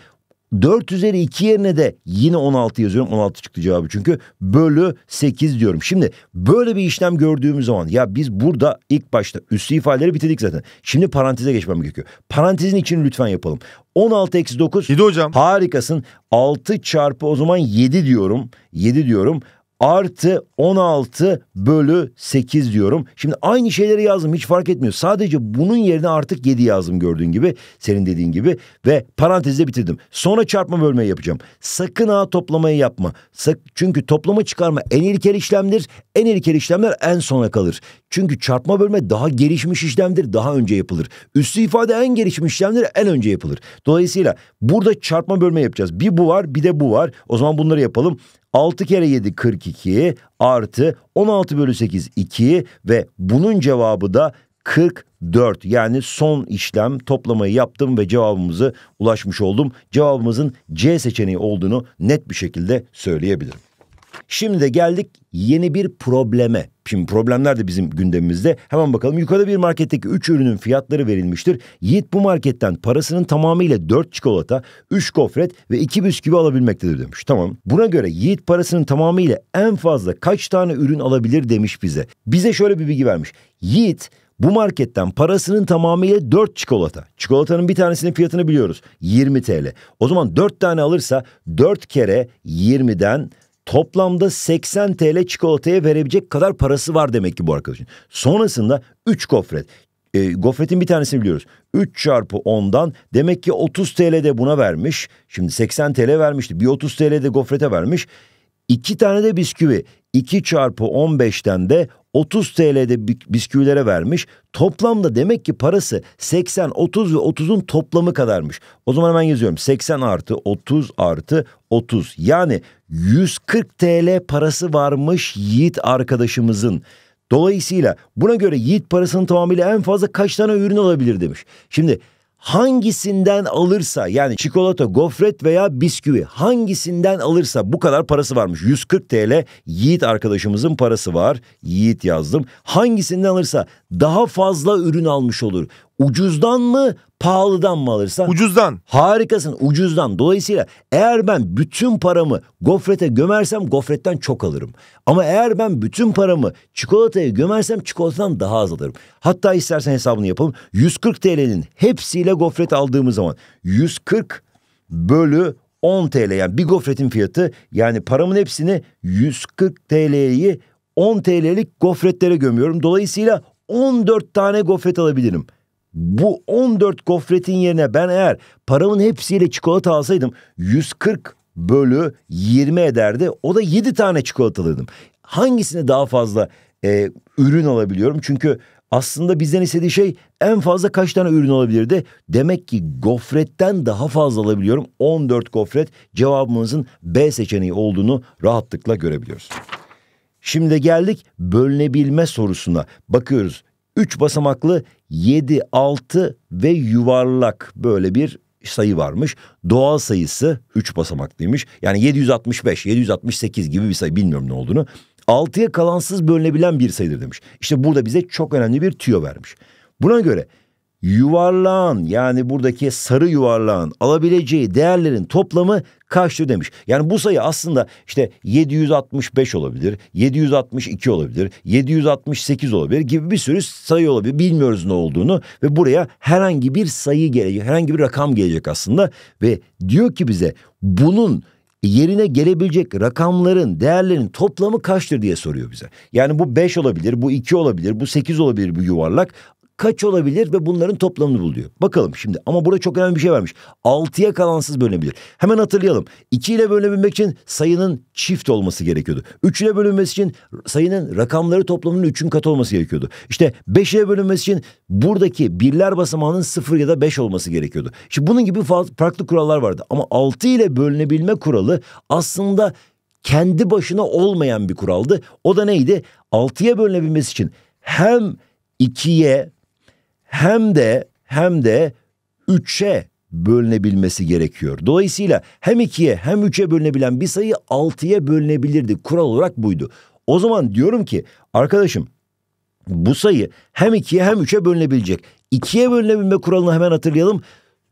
4 üzeri 2 yerine de yine 16 yazıyorum. 16 çıktı cevabı çünkü. Bölü 8 diyorum. Şimdi böyle bir işlem gördüğümüz zaman ya biz burada ilk başta üstü ifadeleri bitirdik zaten. Şimdi paranteze geçmem gerekiyor. Parantezin için lütfen yapalım. 16 eksi 9. 7 hocam. Harikasın. 6 çarpı o zaman 7 diyorum. 7 diyorum artı 16 bölü 8 diyorum. Şimdi aynı şeyleri yazdım hiç fark etmiyor. Sadece bunun yerine artık 7 yazdım gördüğün gibi. Senin dediğin gibi ve parantezde bitirdim. Sonra çarpma bölmeyi yapacağım. Sakın ha toplamayı yapma. çünkü toplama çıkarma en ilkel işlemdir. En ilkel işlemler en sona kalır. Çünkü çarpma bölme daha gelişmiş işlemdir. Daha önce yapılır. Üstü ifade en gelişmiş işlemdir. En önce yapılır. Dolayısıyla burada çarpma bölme yapacağız. Bir bu var bir de bu var. O zaman bunları yapalım. 6 kere 7 42 artı 16 bölü 8 2 ve bunun cevabı da 44 yani son işlem toplamayı yaptım ve cevabımızı ulaşmış oldum. Cevabımızın C seçeneği olduğunu net bir şekilde söyleyebilirim. Şimdi de geldik yeni bir probleme. Şimdi problemler de bizim gündemimizde. Hemen bakalım yukarıda bir marketteki 3 ürünün fiyatları verilmiştir. Yiğit bu marketten parasının tamamıyla 4 çikolata, 3 gofret ve 2 bisküvi alabilmektedir demiş. Tamam. Buna göre Yiğit parasının tamamıyla en fazla kaç tane ürün alabilir demiş bize. Bize şöyle bir bilgi vermiş. Yiğit bu marketten parasının tamamıyla 4 çikolata. Çikolatanın bir tanesinin fiyatını biliyoruz. 20 TL. O zaman 4 tane alırsa 4 kere 20'den toplamda 80 TL çikolataya verebilecek kadar parası var demek ki bu arkadaşın. Sonrasında 3 gofret. E, gofretin bir tanesini biliyoruz. 3 çarpı 10'dan demek ki 30 TL de buna vermiş. Şimdi 80 TL vermişti. Bir 30 TL de gofrete vermiş. 2 tane de bisküvi. 2 çarpı 15'ten de 30 TL'de bisküvilere vermiş. Toplamda demek ki parası 80, 30 ve 30'un toplamı kadarmış. O zaman hemen yazıyorum. 80 artı 30 artı 30. Yani 140 TL parası varmış Yiğit arkadaşımızın. Dolayısıyla buna göre Yiğit parasının tamamıyla en fazla kaç tane ürün alabilir demiş. Şimdi hangisinden alırsa yani çikolata, gofret veya bisküvi hangisinden alırsa bu kadar parası varmış. 140 TL Yiğit arkadaşımızın parası var. Yiğit yazdım. Hangisinden alırsa daha fazla ürün almış olur. Ucuzdan mı pahalıdan mı alırsan? Ucuzdan. Harikasın ucuzdan. Dolayısıyla eğer ben bütün paramı gofrete gömersem gofretten çok alırım. Ama eğer ben bütün paramı çikolataya gömersem çikolatadan daha az alırım. Hatta istersen hesabını yapalım. 140 TL'nin hepsiyle gofret aldığımız zaman 140 bölü 10 TL yani bir gofretin fiyatı yani paramın hepsini 140 TL'yi 10 TL'lik gofretlere gömüyorum. Dolayısıyla 14 tane gofret alabilirim bu 14 gofretin yerine ben eğer paramın hepsiyle çikolata alsaydım 140 bölü 20 ederdi. O da 7 tane çikolata alırdım. Hangisine daha fazla e, ürün alabiliyorum? Çünkü aslında bizden istediği şey en fazla kaç tane ürün olabilirdi? Demek ki gofretten daha fazla alabiliyorum. 14 gofret cevabımızın B seçeneği olduğunu rahatlıkla görebiliyoruz. Şimdi geldik bölünebilme sorusuna. Bakıyoruz 3 basamaklı 7, 6 ve yuvarlak böyle bir sayı varmış. Doğal sayısı 3 basamaklıymış. Yani 765, 768 gibi bir sayı bilmiyorum ne olduğunu. 6'ya kalansız bölünebilen bir sayıdır demiş. İşte burada bize çok önemli bir tüyo vermiş. Buna göre yuvarlağın yani buradaki sarı yuvarlağın alabileceği değerlerin toplamı kaçtır demiş. Yani bu sayı aslında işte 765 olabilir, 762 olabilir, 768 olabilir gibi bir sürü sayı olabilir. Bilmiyoruz ne olduğunu ve buraya herhangi bir sayı gelecek, herhangi bir rakam gelecek aslında ve diyor ki bize bunun yerine gelebilecek rakamların, değerlerin toplamı kaçtır diye soruyor bize. Yani bu 5 olabilir, bu 2 olabilir, bu 8 olabilir bu yuvarlak kaç olabilir ve bunların toplamını buluyor. Bakalım şimdi ama burada çok önemli bir şey vermiş. 6'ya kalansız bölünebilir. Hemen hatırlayalım. 2 ile bölünebilmek için sayının çift olması gerekiyordu. 3 ile bölünmesi için sayının rakamları toplamının 3'ün katı olması gerekiyordu. İşte 5 ile bölünmesi için buradaki birler basamağının 0 ya da 5 olması gerekiyordu. Şimdi bunun gibi farklı kurallar vardı. Ama 6 ile bölünebilme kuralı aslında kendi başına olmayan bir kuraldı. O da neydi? 6'ya bölünebilmesi için hem 2'ye hem de hem de 3'e bölünebilmesi gerekiyor. Dolayısıyla hem 2'ye hem 3'e bölünebilen bir sayı 6'ya bölünebilirdi. Kural olarak buydu. O zaman diyorum ki arkadaşım bu sayı hem 2'ye hem 3'e bölünebilecek. 2'ye bölünebilme kuralını hemen hatırlayalım.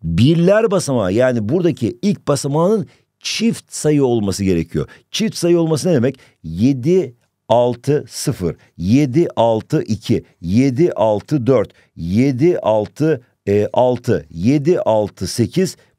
Birler basamağı yani buradaki ilk basamağının çift sayı olması gerekiyor. Çift sayı olması ne demek? 7 6 0 7 6 2 7 6 4 7 6 e, 6 7 6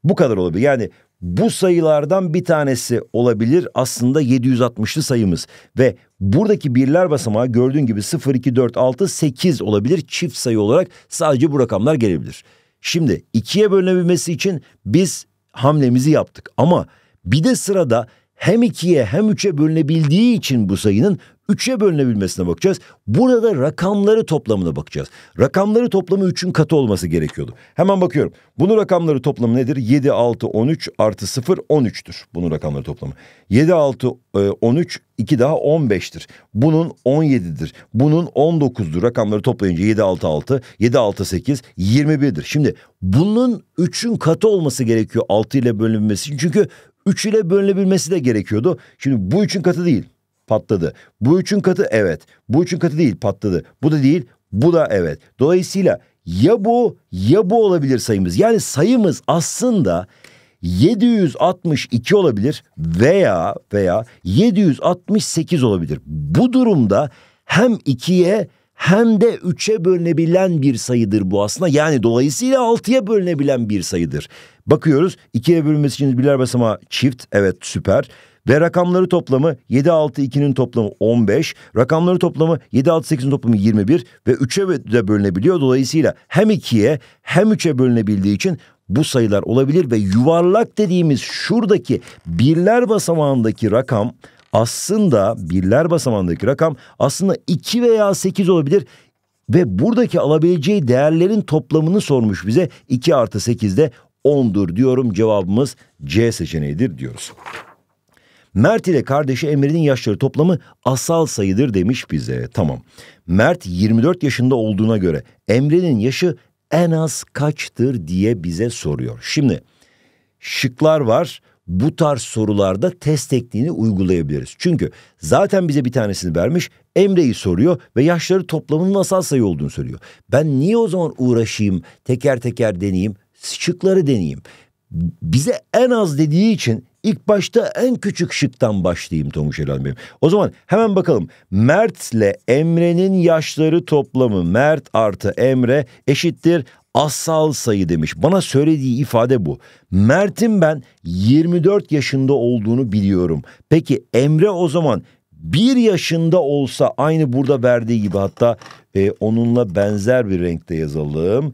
bu kadar olabilir. Yani bu sayılardan bir tanesi olabilir aslında 760'lı sayımız ve buradaki birler basamağı gördüğün gibi 0 2 4 6 8 olabilir çift sayı olarak sadece bu rakamlar gelebilir. Şimdi ikiye bölünebilmesi için biz hamlemizi yaptık ama bir de sırada hem ikiye hem üçe bölünebildiği için bu sayının üçe bölünebilmesine bakacağız. Burada rakamları toplamına bakacağız. Rakamları toplamı üçün katı olması gerekiyordu. Hemen bakıyorum. Bunun rakamları toplamı nedir? 7, 6, 13 artı 0, 13'tür. Bunun rakamları toplamı. 7, 6, 13, 2 daha 15'tir. Bunun 17'dir. Bunun 19'dur. Rakamları toplayınca 7, 6, 6, 7, 6, 8, 21'dir. Şimdi bunun üçün katı olması gerekiyor 6 ile bölünmesi. Çünkü 3 ile bölünebilmesi de gerekiyordu. Şimdi bu üçün katı değil patladı. Bu üçün katı evet. Bu üçün katı değil patladı. Bu da değil bu da evet. Dolayısıyla ya bu ya bu olabilir sayımız. Yani sayımız aslında 762 olabilir veya veya 768 olabilir. Bu durumda hem 2'ye hem de 3'e bölünebilen bir sayıdır bu aslında. Yani dolayısıyla 6'ya bölünebilen bir sayıdır. Bakıyoruz 2'ye bölünmesi için birler basamağı çift evet süper. Ve rakamları toplamı 7, 6, 2'nin toplamı 15. Rakamları toplamı 7, 6, 8'in toplamı 21. Ve 3'e de bölünebiliyor. Dolayısıyla hem 2'ye hem 3'e bölünebildiği için bu sayılar olabilir. Ve yuvarlak dediğimiz şuradaki birler basamağındaki rakam aslında birler basamağındaki rakam aslında 2 veya 8 olabilir. Ve buradaki alabileceği değerlerin toplamını sormuş bize 2 artı 8 de 10'dur diyorum cevabımız C seçeneğidir diyoruz. Mert ile kardeşi Emre'nin yaşları toplamı asal sayıdır demiş bize. Tamam. Mert 24 yaşında olduğuna göre Emre'nin yaşı en az kaçtır diye bize soruyor. Şimdi şıklar var bu tarz sorularda test tekniğini uygulayabiliriz. Çünkü zaten bize bir tanesini vermiş, Emre'yi soruyor ve yaşları toplamının asal sayı olduğunu söylüyor. Ben niye o zaman uğraşayım, teker teker deneyeyim, şıkları deneyeyim. Bize en az dediği için ilk başta en küçük şıktan başlayayım Tonguç Elhan Bey'im. O zaman hemen bakalım. Mert'le Emre'nin yaşları toplamı Mert artı Emre eşittir Asal sayı demiş. Bana söylediği ifade bu. Mert'in ben 24 yaşında olduğunu biliyorum. Peki Emre o zaman bir yaşında olsa aynı burada verdiği gibi hatta e, onunla benzer bir renkte yazalım.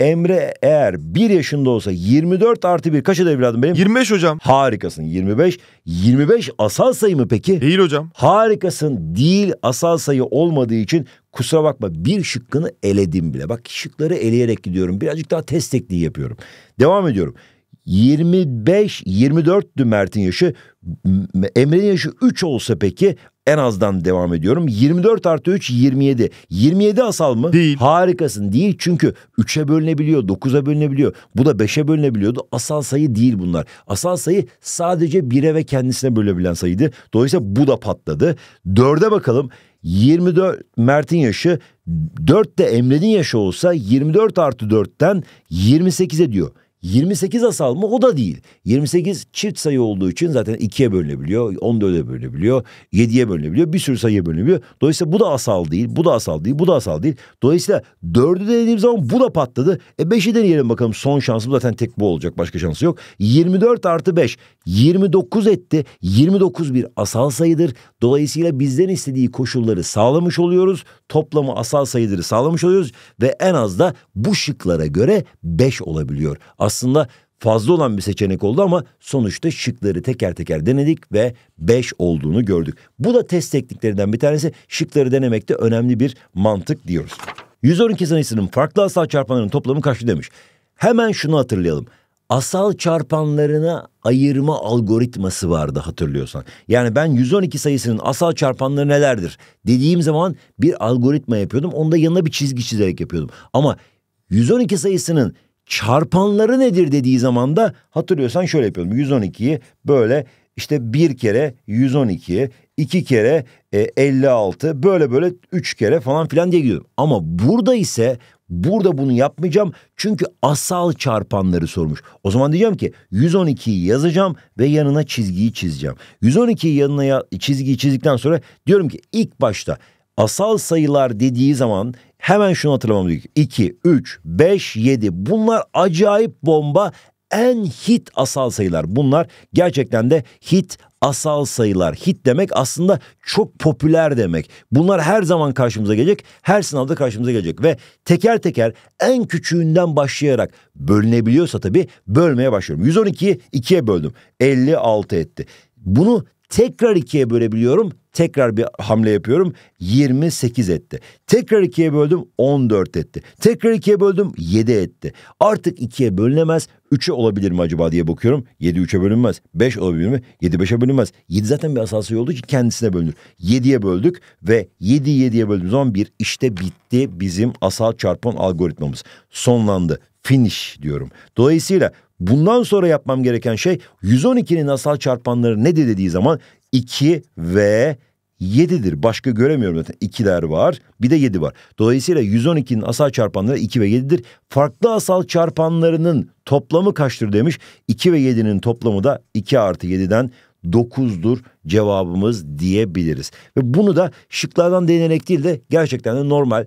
Emre eğer bir yaşında olsa 24 artı bir kaç eder evladım benim? 25 hocam. Harikasın 25. 25 asal sayı mı peki? Değil hocam. Harikasın değil asal sayı olmadığı için Kusura bakma bir şıkkını eledim bile. Bak şıkları eleyerek gidiyorum. Birazcık daha test tekniği yapıyorum. Devam ediyorum. 25 24'tü Mert'in yaşı. Emre'nin yaşı 3 olsa peki en azdan devam ediyorum. 24 artı 3 27. 27 asal mı? Değil. Harikasın değil çünkü 3'e bölünebiliyor, 9'a bölünebiliyor. Bu da 5'e bölünebiliyordu. Asal sayı değil bunlar. Asal sayı sadece 1'e ve kendisine bölebilen sayıydı. Dolayısıyla bu da patladı. 4'e bakalım. 24 Mert'in yaşı 4 de Emre'nin yaşı olsa 24 artı 4'ten 28 ediyor. 28 asal mı? O da değil. 28 çift sayı olduğu için zaten 2'ye bölünebiliyor, 14'e bölünebiliyor, 7'ye bölünebiliyor, bir sürü sayıya bölünebiliyor. Dolayısıyla bu da asal değil, bu da asal değil, bu da asal değil. Dolayısıyla 4'ü denediğim zaman bu da patladı. E 5'i deneyelim bakalım son şansım zaten tek bu olacak başka şansı yok. 24 artı 5 29 etti. 29 bir asal sayıdır. Dolayısıyla bizden istediği koşulları sağlamış oluyoruz. Toplamı asal sayıları sağlamış oluyoruz ve en az da bu şıklara göre 5 olabiliyor aslında fazla olan bir seçenek oldu ama sonuçta şıkları teker teker denedik ve 5 olduğunu gördük. Bu da test tekniklerinden bir tanesi. Şıkları denemekte de önemli bir mantık diyoruz. 112 sayısının farklı asal çarpanların toplamı kaçtı demiş. Hemen şunu hatırlayalım. Asal çarpanlarına ayırma algoritması vardı hatırlıyorsan. Yani ben 112 sayısının asal çarpanları nelerdir dediğim zaman bir algoritma yapıyordum. Onda yanına bir çizgi çizerek yapıyordum. Ama 112 sayısının çarpanları nedir dediği zaman da hatırlıyorsan şöyle yapıyorum. 112'yi böyle işte bir kere 112, iki kere e, 56 böyle böyle üç kere falan filan diye gidiyorum. Ama burada ise burada bunu yapmayacağım çünkü asal çarpanları sormuş. O zaman diyeceğim ki 112'yi yazacağım ve yanına çizgiyi çizeceğim. 112'yi yanına ya, çizgiyi çizdikten sonra diyorum ki ilk başta asal sayılar dediği zaman Hemen şunu hatırlamamız gerekiyor. 2, 3, 5, 7 bunlar acayip bomba en hit asal sayılar. Bunlar gerçekten de hit asal sayılar. Hit demek aslında çok popüler demek. Bunlar her zaman karşımıza gelecek. Her sınavda karşımıza gelecek. Ve teker teker en küçüğünden başlayarak bölünebiliyorsa tabii bölmeye başlıyorum. 112'yi 2'ye böldüm. 56 etti. Bunu Tekrar ikiye bölebiliyorum. Tekrar bir hamle yapıyorum. 28 etti. Tekrar ikiye böldüm 14 etti. Tekrar ikiye böldüm 7 etti. Artık ikiye bölünemez. 3'e olabilir mi acaba diye bakıyorum. 7 3'e bölünmez. 5 olabilir mi? 7 5'e bölünmez. 7 zaten bir asal sayı olduğu için kendisine bölünür. 7'ye böldük ve 7 7'ye böldüğümüz zaman bir işte bitti bizim asal çarpım algoritmamız. Sonlandı. Finish diyorum. Dolayısıyla bundan sonra yapmam gereken şey 112'nin asal çarpanları nedir dediği zaman 2 ve 7'dir. Başka göremiyorum zaten. 2'ler var bir de 7 var. Dolayısıyla 112'nin asal çarpanları 2 ve 7'dir. Farklı asal çarpanlarının toplamı kaçtır demiş. 2 ve 7'nin toplamı da 2 artı 7'den 9'dur cevabımız diyebiliriz. Ve bunu da şıklardan denerek değil de gerçekten de normal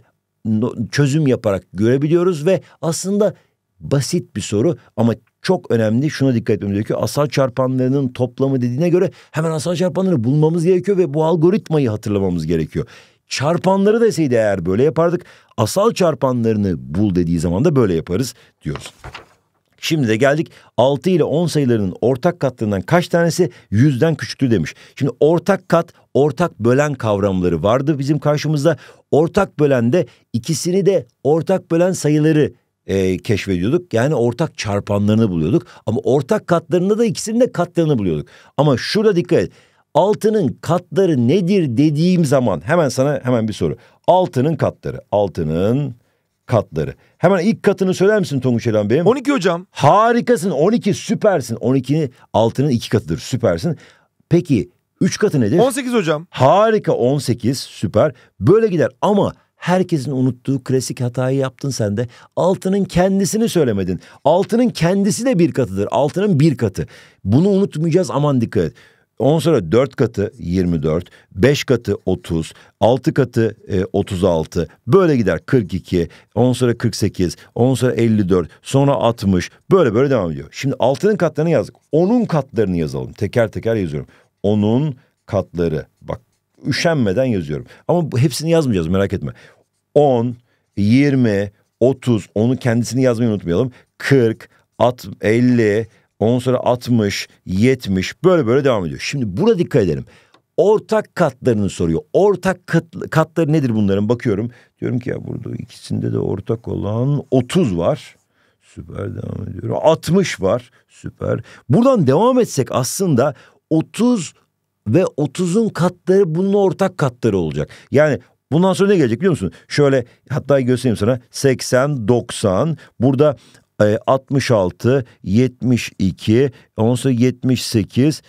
çözüm yaparak görebiliyoruz ve aslında basit bir soru ama çok önemli. Şuna dikkat etmemiz gerekiyor. Asal çarpanlarının toplamı dediğine göre hemen asal çarpanları bulmamız gerekiyor ve bu algoritmayı hatırlamamız gerekiyor. Çarpanları deseydi eğer böyle yapardık. Asal çarpanlarını bul dediği zaman da böyle yaparız diyoruz. Şimdi de geldik 6 ile 10 sayılarının ortak katlarından kaç tanesi yüzden küçüktür demiş. Şimdi ortak kat, ortak bölen kavramları vardı bizim karşımızda. Ortak bölen de ikisini de ortak bölen sayıları e, keşfediyorduk. Yani ortak çarpanlarını buluyorduk. Ama ortak katlarında da ikisinin de katlarını buluyorduk. Ama şurada dikkat et. Altının katları nedir dediğim zaman hemen sana hemen bir soru. Altının katları. Altının katları. Hemen ilk katını söyler misin Tonguç Elan Bey'im? 12 hocam. Harikasın 12 süpersin. 12'nin altının iki katıdır süpersin. Peki 3 katı nedir? 18 hocam. Harika 18 süper. Böyle gider ama herkesin unuttuğu klasik hatayı yaptın sen de. Altının kendisini söylemedin. Altının kendisi de bir katıdır. Altının bir katı. Bunu unutmayacağız aman dikkat et. Ondan sonra 4 katı 24, 5 katı 30, 6 katı e, 36, böyle gider 42, ondan sonra 48, ondan sonra 54, sonra 60, böyle böyle devam ediyor. Şimdi altının katlarını yazdık, onun katlarını yazalım, teker teker yazıyorum. Onun katları, bak üşenmeden yazıyorum. Ama hepsini yazmayacağız merak etme. 10, 20, 30 onu kendisini yazmayı unutmayalım. 40, at, 50, ondan sonra 60, 70 böyle böyle devam ediyor. Şimdi burada dikkat edelim. Ortak katlarını soruyor. Ortak kat, katları nedir bunların? Bakıyorum. Diyorum ki ya burada ikisinde de ortak olan 30 var. Süper devam ediyor. 60 var. Süper. Buradan devam etsek aslında 30 ve 30'un katları bunun ortak katları olacak. Yani Bundan sonra ne gelecek biliyor musun? Şöyle hatta göstereyim sana 80, 90 burada 66, e, 72, ondan sonra 78,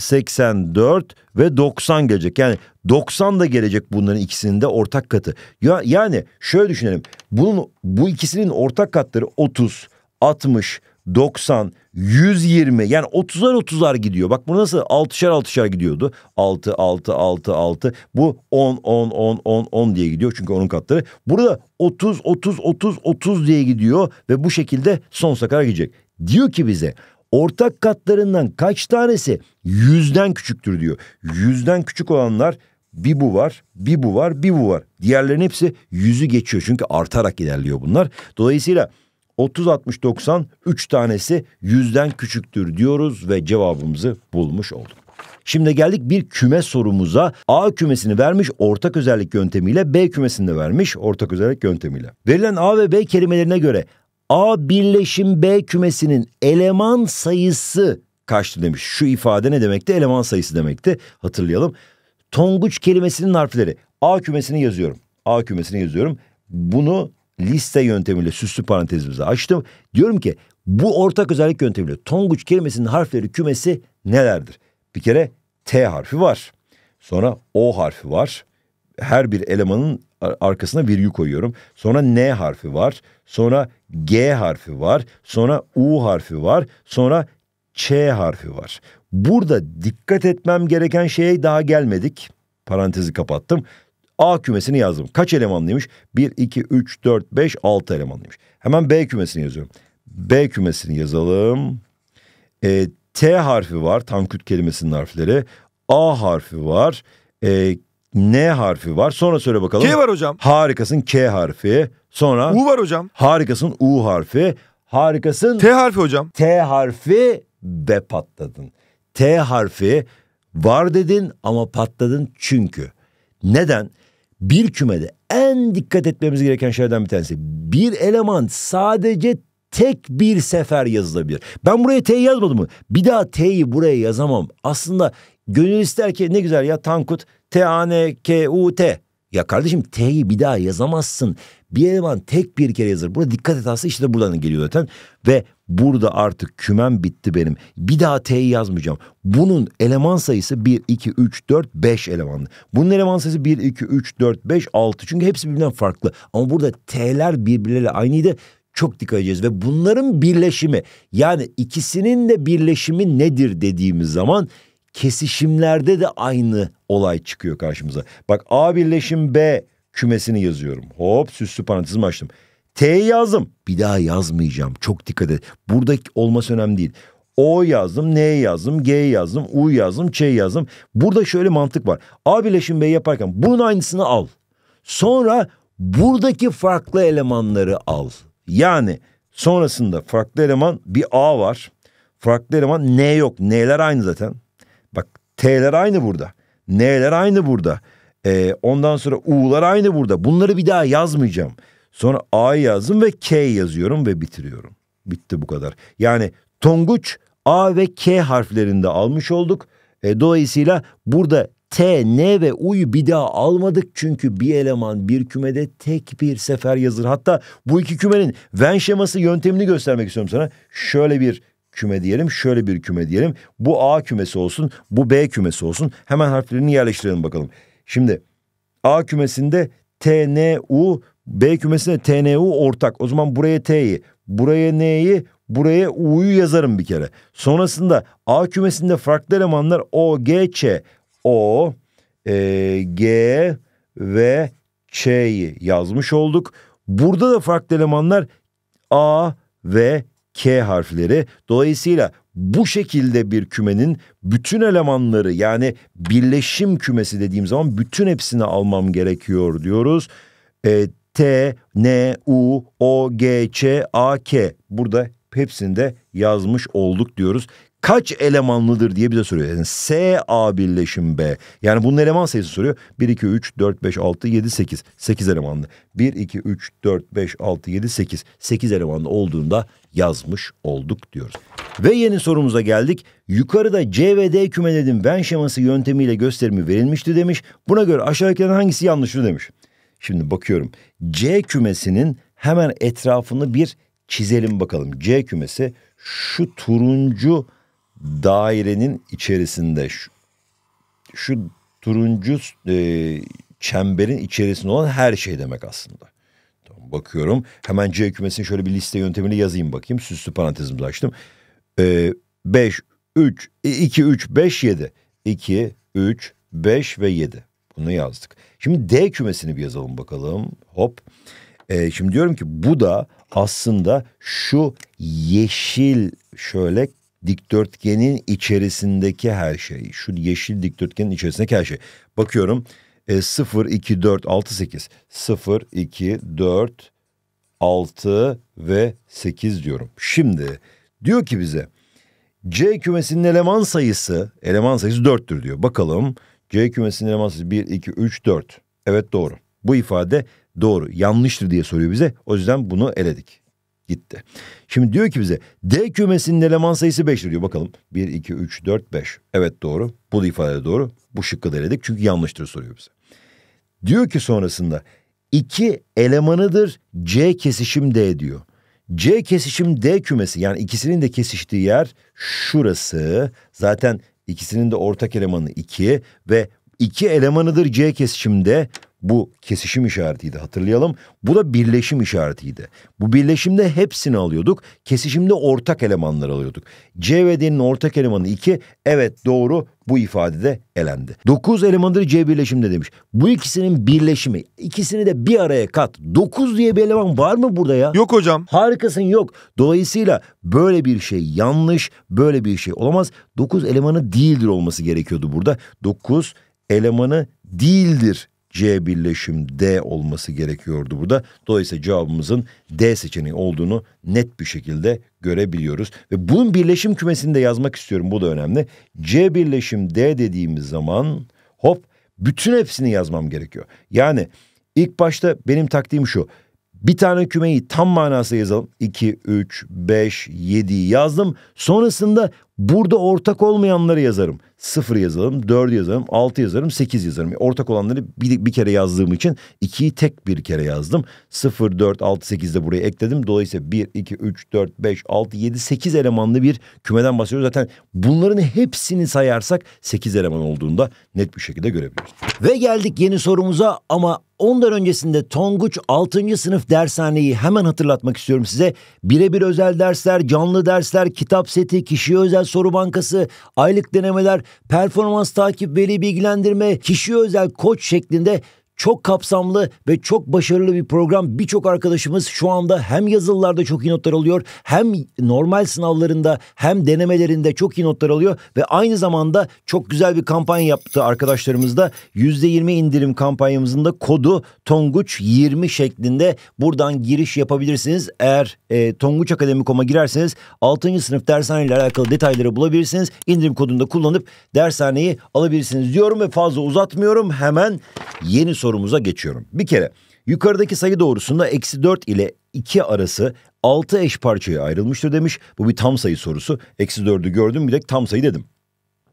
84 e, ve 90 gelecek. Yani 90 da gelecek bunların ikisinin de ortak katı. Ya, yani şöyle düşünelim. Bunun bu ikisinin ortak katları 30, 60, 90, 120 yani 30'ar 30'ar gidiyor. Bak bu nasıl 6'şar 6'şar gidiyordu. 6, 6, 6, 6. Bu 10, 10, 10, 10, 10 diye gidiyor çünkü onun katları. Burada 30, 30, 30, 30 diye gidiyor ve bu şekilde sonsuza kadar gidecek. Diyor ki bize ortak katlarından kaç tanesi yüzden küçüktür diyor. Yüzden küçük olanlar bir bu var, bir bu var, bir bu var. Diğerlerinin hepsi yüzü geçiyor çünkü artarak ilerliyor bunlar. Dolayısıyla 30 60 90 3 tanesi yüzden küçüktür diyoruz ve cevabımızı bulmuş olduk. Şimdi geldik bir küme sorumuza. A kümesini vermiş ortak özellik yöntemiyle B kümesini de vermiş ortak özellik yöntemiyle. Verilen A ve B kelimelerine göre A birleşim B kümesinin eleman sayısı kaçtı demiş. Şu ifade ne demekti? Eleman sayısı demekti. Hatırlayalım. Tonguç kelimesinin harfleri. A kümesini yazıyorum. A kümesini yazıyorum. Bunu liste yöntemiyle süslü parantezimizi açtım. Diyorum ki bu ortak özellik yöntemiyle Tonguç kelimesinin harfleri kümesi nelerdir? Bir kere T harfi var. Sonra O harfi var. Her bir elemanın arkasına virgül koyuyorum. Sonra N harfi var. Sonra G harfi var. Sonra U harfi var. Sonra Ç harfi var. Burada dikkat etmem gereken şeye daha gelmedik. Parantezi kapattım. A kümesini yazdım. Kaç elemanlıymış? 1, 2, 3, 4, 5, 6 elemanlıymış. Hemen B kümesini yazıyorum. B kümesini yazalım. E, T harfi var. Tankut kelimesinin harfleri. A harfi var. E, N harfi var. Sonra söyle bakalım. K var hocam. Harikasın K harfi. Sonra. U var hocam. Harikasın U harfi. Harikasın. T harfi hocam. T harfi ve patladın. T harfi var dedin ama patladın çünkü. Neden? bir kümede en dikkat etmemiz gereken şeylerden bir tanesi. Bir eleman sadece tek bir sefer yazılabilir. Ben buraya T yazmadım mı? Bir daha T'yi buraya yazamam. Aslında gönül ister ki ne güzel ya Tankut T A N K U T. Ya kardeşim T'yi bir daha yazamazsın. Bir eleman tek bir kere yazır. Burada dikkat et aslında işte buradan geliyor zaten. Ve Burada artık kümem bitti benim. Bir daha T'yi yazmayacağım. Bunun eleman sayısı 1, 2, 3, 4, 5 elemanlı. Bunun eleman sayısı 1, 2, 3, 4, 5, 6. Çünkü hepsi birbirinden farklı. Ama burada T'ler birbirleriyle aynıydı çok dikkat edeceğiz ve bunların birleşimi yani ikisinin de birleşimi nedir dediğimiz zaman kesişimlerde de aynı olay çıkıyor karşımıza. Bak A birleşim B kümesini yazıyorum. Hop süslü parantezimi açtım. T yazdım. Bir daha yazmayacağım. Çok dikkat et. Burada olması önemli değil. O yazdım, N yazdım, G yazdım, U yazdım, Ç yazdım. Burada şöyle mantık var. A birleşim B yaparken bunun aynısını al. Sonra buradaki farklı elemanları al. Yani sonrasında farklı eleman bir A var. Farklı eleman N yok. N'ler aynı zaten. Bak T'ler aynı burada. N'ler aynı burada. Ee, ondan sonra U'lar aynı burada. Bunları bir daha yazmayacağım. Sonra A yazdım ve K yazıyorum ve bitiriyorum. Bitti bu kadar. Yani tonguç A ve K harflerinde almış olduk. E, dolayısıyla burada T, N ve U'yu bir daha almadık. Çünkü bir eleman bir kümede tek bir sefer yazır. Hatta bu iki kümenin Venn şeması yöntemini göstermek istiyorum sana. Şöyle bir küme diyelim, şöyle bir küme diyelim. Bu A kümesi olsun, bu B kümesi olsun. Hemen harflerini yerleştirelim bakalım. Şimdi A kümesinde T, N, U B kümesine TNU ortak. O zaman buraya T'yi, buraya N'yi, buraya U'yu yazarım bir kere. Sonrasında A kümesinde farklı elemanlar O, G, Ç. O, e, G ve Ç'yi yazmış olduk. Burada da farklı elemanlar A ve K harfleri. Dolayısıyla bu şekilde bir kümenin bütün elemanları yani birleşim kümesi dediğim zaman bütün hepsini almam gerekiyor diyoruz. E, T, N, U, O, G, Ç, A, K. Burada hepsini de yazmış olduk diyoruz. Kaç elemanlıdır diye bize soruyor. Yani S, A birleşim B. Yani bunun eleman sayısı soruyor. 1, 2, 3, 4, 5, 6, 7, 8. 8 elemanlı. 1, 2, 3, 4, 5, 6, 7, 8. 8 elemanlı olduğunda yazmış olduk diyoruz. Ve yeni sorumuza geldik. Yukarıda C ve D kümelerin Venn şeması yöntemiyle gösterimi verilmişti demiş. Buna göre aşağıdakilerden hangisi yanlıştı demiş. Şimdi bakıyorum. C kümesinin hemen etrafını bir çizelim bakalım. C kümesi şu turuncu dairenin içerisinde şu, şu turuncu e, çemberin içerisinde olan her şey demek aslında. Tamam, bakıyorum. Hemen C kümesini şöyle bir liste yöntemiyle yazayım bakayım. Süslü parantezimizi açtım. 5, 3, 2, 3, 5, 7. 2, 3, 5 ve 7. Bunu yazdık. Şimdi D kümesini bir yazalım bakalım. Hop. E, şimdi diyorum ki bu da aslında şu yeşil şöyle dikdörtgenin içerisindeki her şey. Şu yeşil dikdörtgenin içerisindeki her şey. Bakıyorum e, 0, 2, 4, 6, 8. 0, 2, 4, 6 ve 8 diyorum. Şimdi diyor ki bize C kümesinin eleman sayısı, eleman sayısı 4'tür diyor. Bakalım C kümesinin elemansı 1, 2, 3, 4. Evet doğru. Bu ifade doğru. Yanlıştır diye soruyor bize. O yüzden bunu eledik. Gitti. Şimdi diyor ki bize D kümesinin eleman sayısı 5'tir diyor. Bakalım 1, 2, 3, 4, 5. Evet doğru. Bu da ifade doğru. Bu şıkkı da eledik çünkü yanlıştır soruyor bize. Diyor ki sonrasında 2 elemanıdır C kesişim D diyor. C kesişim D kümesi yani ikisinin de kesiştiği yer şurası. Zaten İkisinin de ortak elemanı 2 ve iki elemanıdır C kesişimde bu kesişim işaretiydi hatırlayalım. Bu da birleşim işaretiydi. Bu birleşimde hepsini alıyorduk. Kesişimde ortak elemanlar alıyorduk. C ve D'nin ortak elemanı 2. Evet doğru bu ifadede elendi. 9 elemandır C birleşimde demiş. Bu ikisinin birleşimi. ikisini de bir araya kat. 9 diye bir eleman var mı burada ya? Yok hocam. Harikasın yok. Dolayısıyla böyle bir şey yanlış. Böyle bir şey olamaz. 9 elemanı değildir olması gerekiyordu burada. 9 elemanı değildir C birleşim D olması gerekiyordu burada. Dolayısıyla cevabımızın D seçeneği olduğunu net bir şekilde görebiliyoruz. Ve bunun birleşim kümesini de yazmak istiyorum. Bu da önemli. C birleşim D dediğimiz zaman hop bütün hepsini yazmam gerekiyor. Yani ilk başta benim taktiğim şu. Bir tane kümeyi tam manası yazalım. 2, 3, 5, 7 yazdım. Sonrasında Burada ortak olmayanları yazarım. Sıfır yazalım dört yazalım altı yazarım, sekiz yazarım. Ortak olanları bir, bir kere yazdığım için ikiyi tek bir kere yazdım. Sıfır, dört, altı, sekiz de buraya ekledim. Dolayısıyla bir, iki, üç, dört, beş, altı, yedi, sekiz elemanlı bir kümeden bahsediyoruz. Zaten bunların hepsini sayarsak sekiz eleman olduğunda net bir şekilde görebiliyoruz. Ve geldik yeni sorumuza ama ondan öncesinde Tonguç 6. sınıf dershaneyi hemen hatırlatmak istiyorum size. Birebir özel dersler, canlı dersler, kitap seti, kişiye özel soru bankası, aylık denemeler, performans takip, veri bilgilendirme, kişi özel koç şeklinde çok kapsamlı ve çok başarılı bir program. Birçok arkadaşımız şu anda hem yazılılarda çok iyi notlar alıyor hem normal sınavlarında hem denemelerinde çok iyi notlar alıyor ve aynı zamanda çok güzel bir kampanya yaptı arkadaşlarımız da. %20 indirim kampanyamızın da kodu Tonguç20 şeklinde buradan giriş yapabilirsiniz. Eğer e, Tonguç Akademi.com'a girerseniz 6. sınıf dershane ile alakalı detayları bulabilirsiniz. İndirim kodunu da kullanıp dershaneyi alabilirsiniz diyorum ve fazla uzatmıyorum. Hemen yeni soru sorumuza geçiyorum. Bir kere yukarıdaki sayı doğrusunda eksi 4 ile 2 arası 6 eş parçaya ayrılmıştır demiş. Bu bir tam sayı sorusu. Eksi 4'ü gördüm bir de tam sayı dedim.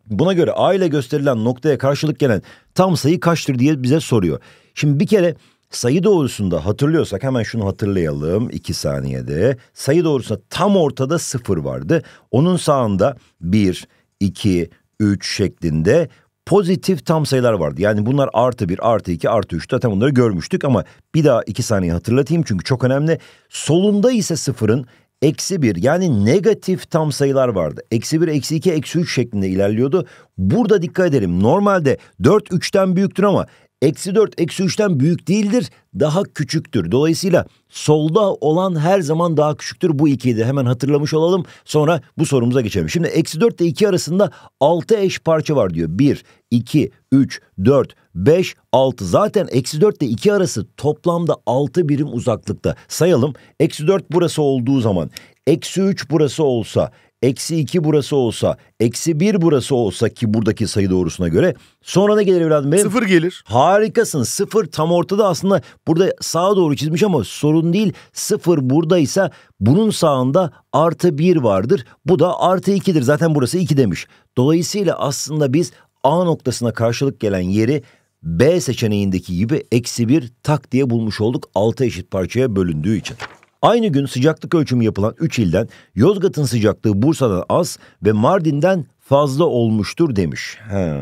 Buna göre A ile gösterilen noktaya karşılık gelen tam sayı kaçtır diye bize soruyor. Şimdi bir kere sayı doğrusunda hatırlıyorsak hemen şunu hatırlayalım 2 saniyede. Sayı doğrusunda tam ortada 0 vardı. Onun sağında 1, 2, 3 şeklinde pozitif tam sayılar vardı. Yani bunlar artı bir, artı iki, artı üç. Zaten bunları görmüştük ama bir daha iki saniye hatırlatayım çünkü çok önemli. Solunda ise sıfırın eksi bir yani negatif tam sayılar vardı. Eksi bir, eksi iki, eksi üç şeklinde ilerliyordu. Burada dikkat edelim normalde dört üçten büyüktür ama Eksi 4 eksi 3'ten büyük değildir daha küçüktür. Dolayısıyla solda olan her zaman daha küçüktür bu 2'yi de hemen hatırlamış olalım sonra bu sorumuza geçelim. Şimdi eksi 4 ile 2 arasında 6 eş parça var diyor. 1, 2, 3, 4, 5, 6. Zaten eksi 4 ile 2 arası toplamda 6 birim uzaklıkta. Sayalım eksi 4 burası olduğu zaman eksi 3 burası olsa eksi 2 burası olsa, eksi 1 burası olsa ki buradaki sayı doğrusuna göre sonra ne gelir evladım benim? Sıfır gelir. Harikasın sıfır tam ortada aslında burada sağa doğru çizmiş ama sorun değil sıfır buradaysa bunun sağında artı 1 vardır bu da artı 2'dir zaten burası 2 demiş. Dolayısıyla aslında biz A noktasına karşılık gelen yeri B seçeneğindeki gibi eksi 1 tak diye bulmuş olduk 6 eşit parçaya bölündüğü için. Aynı gün sıcaklık ölçümü yapılan 3 ilden Yozgat'ın sıcaklığı Bursa'dan az ve Mardin'den fazla olmuştur demiş. He.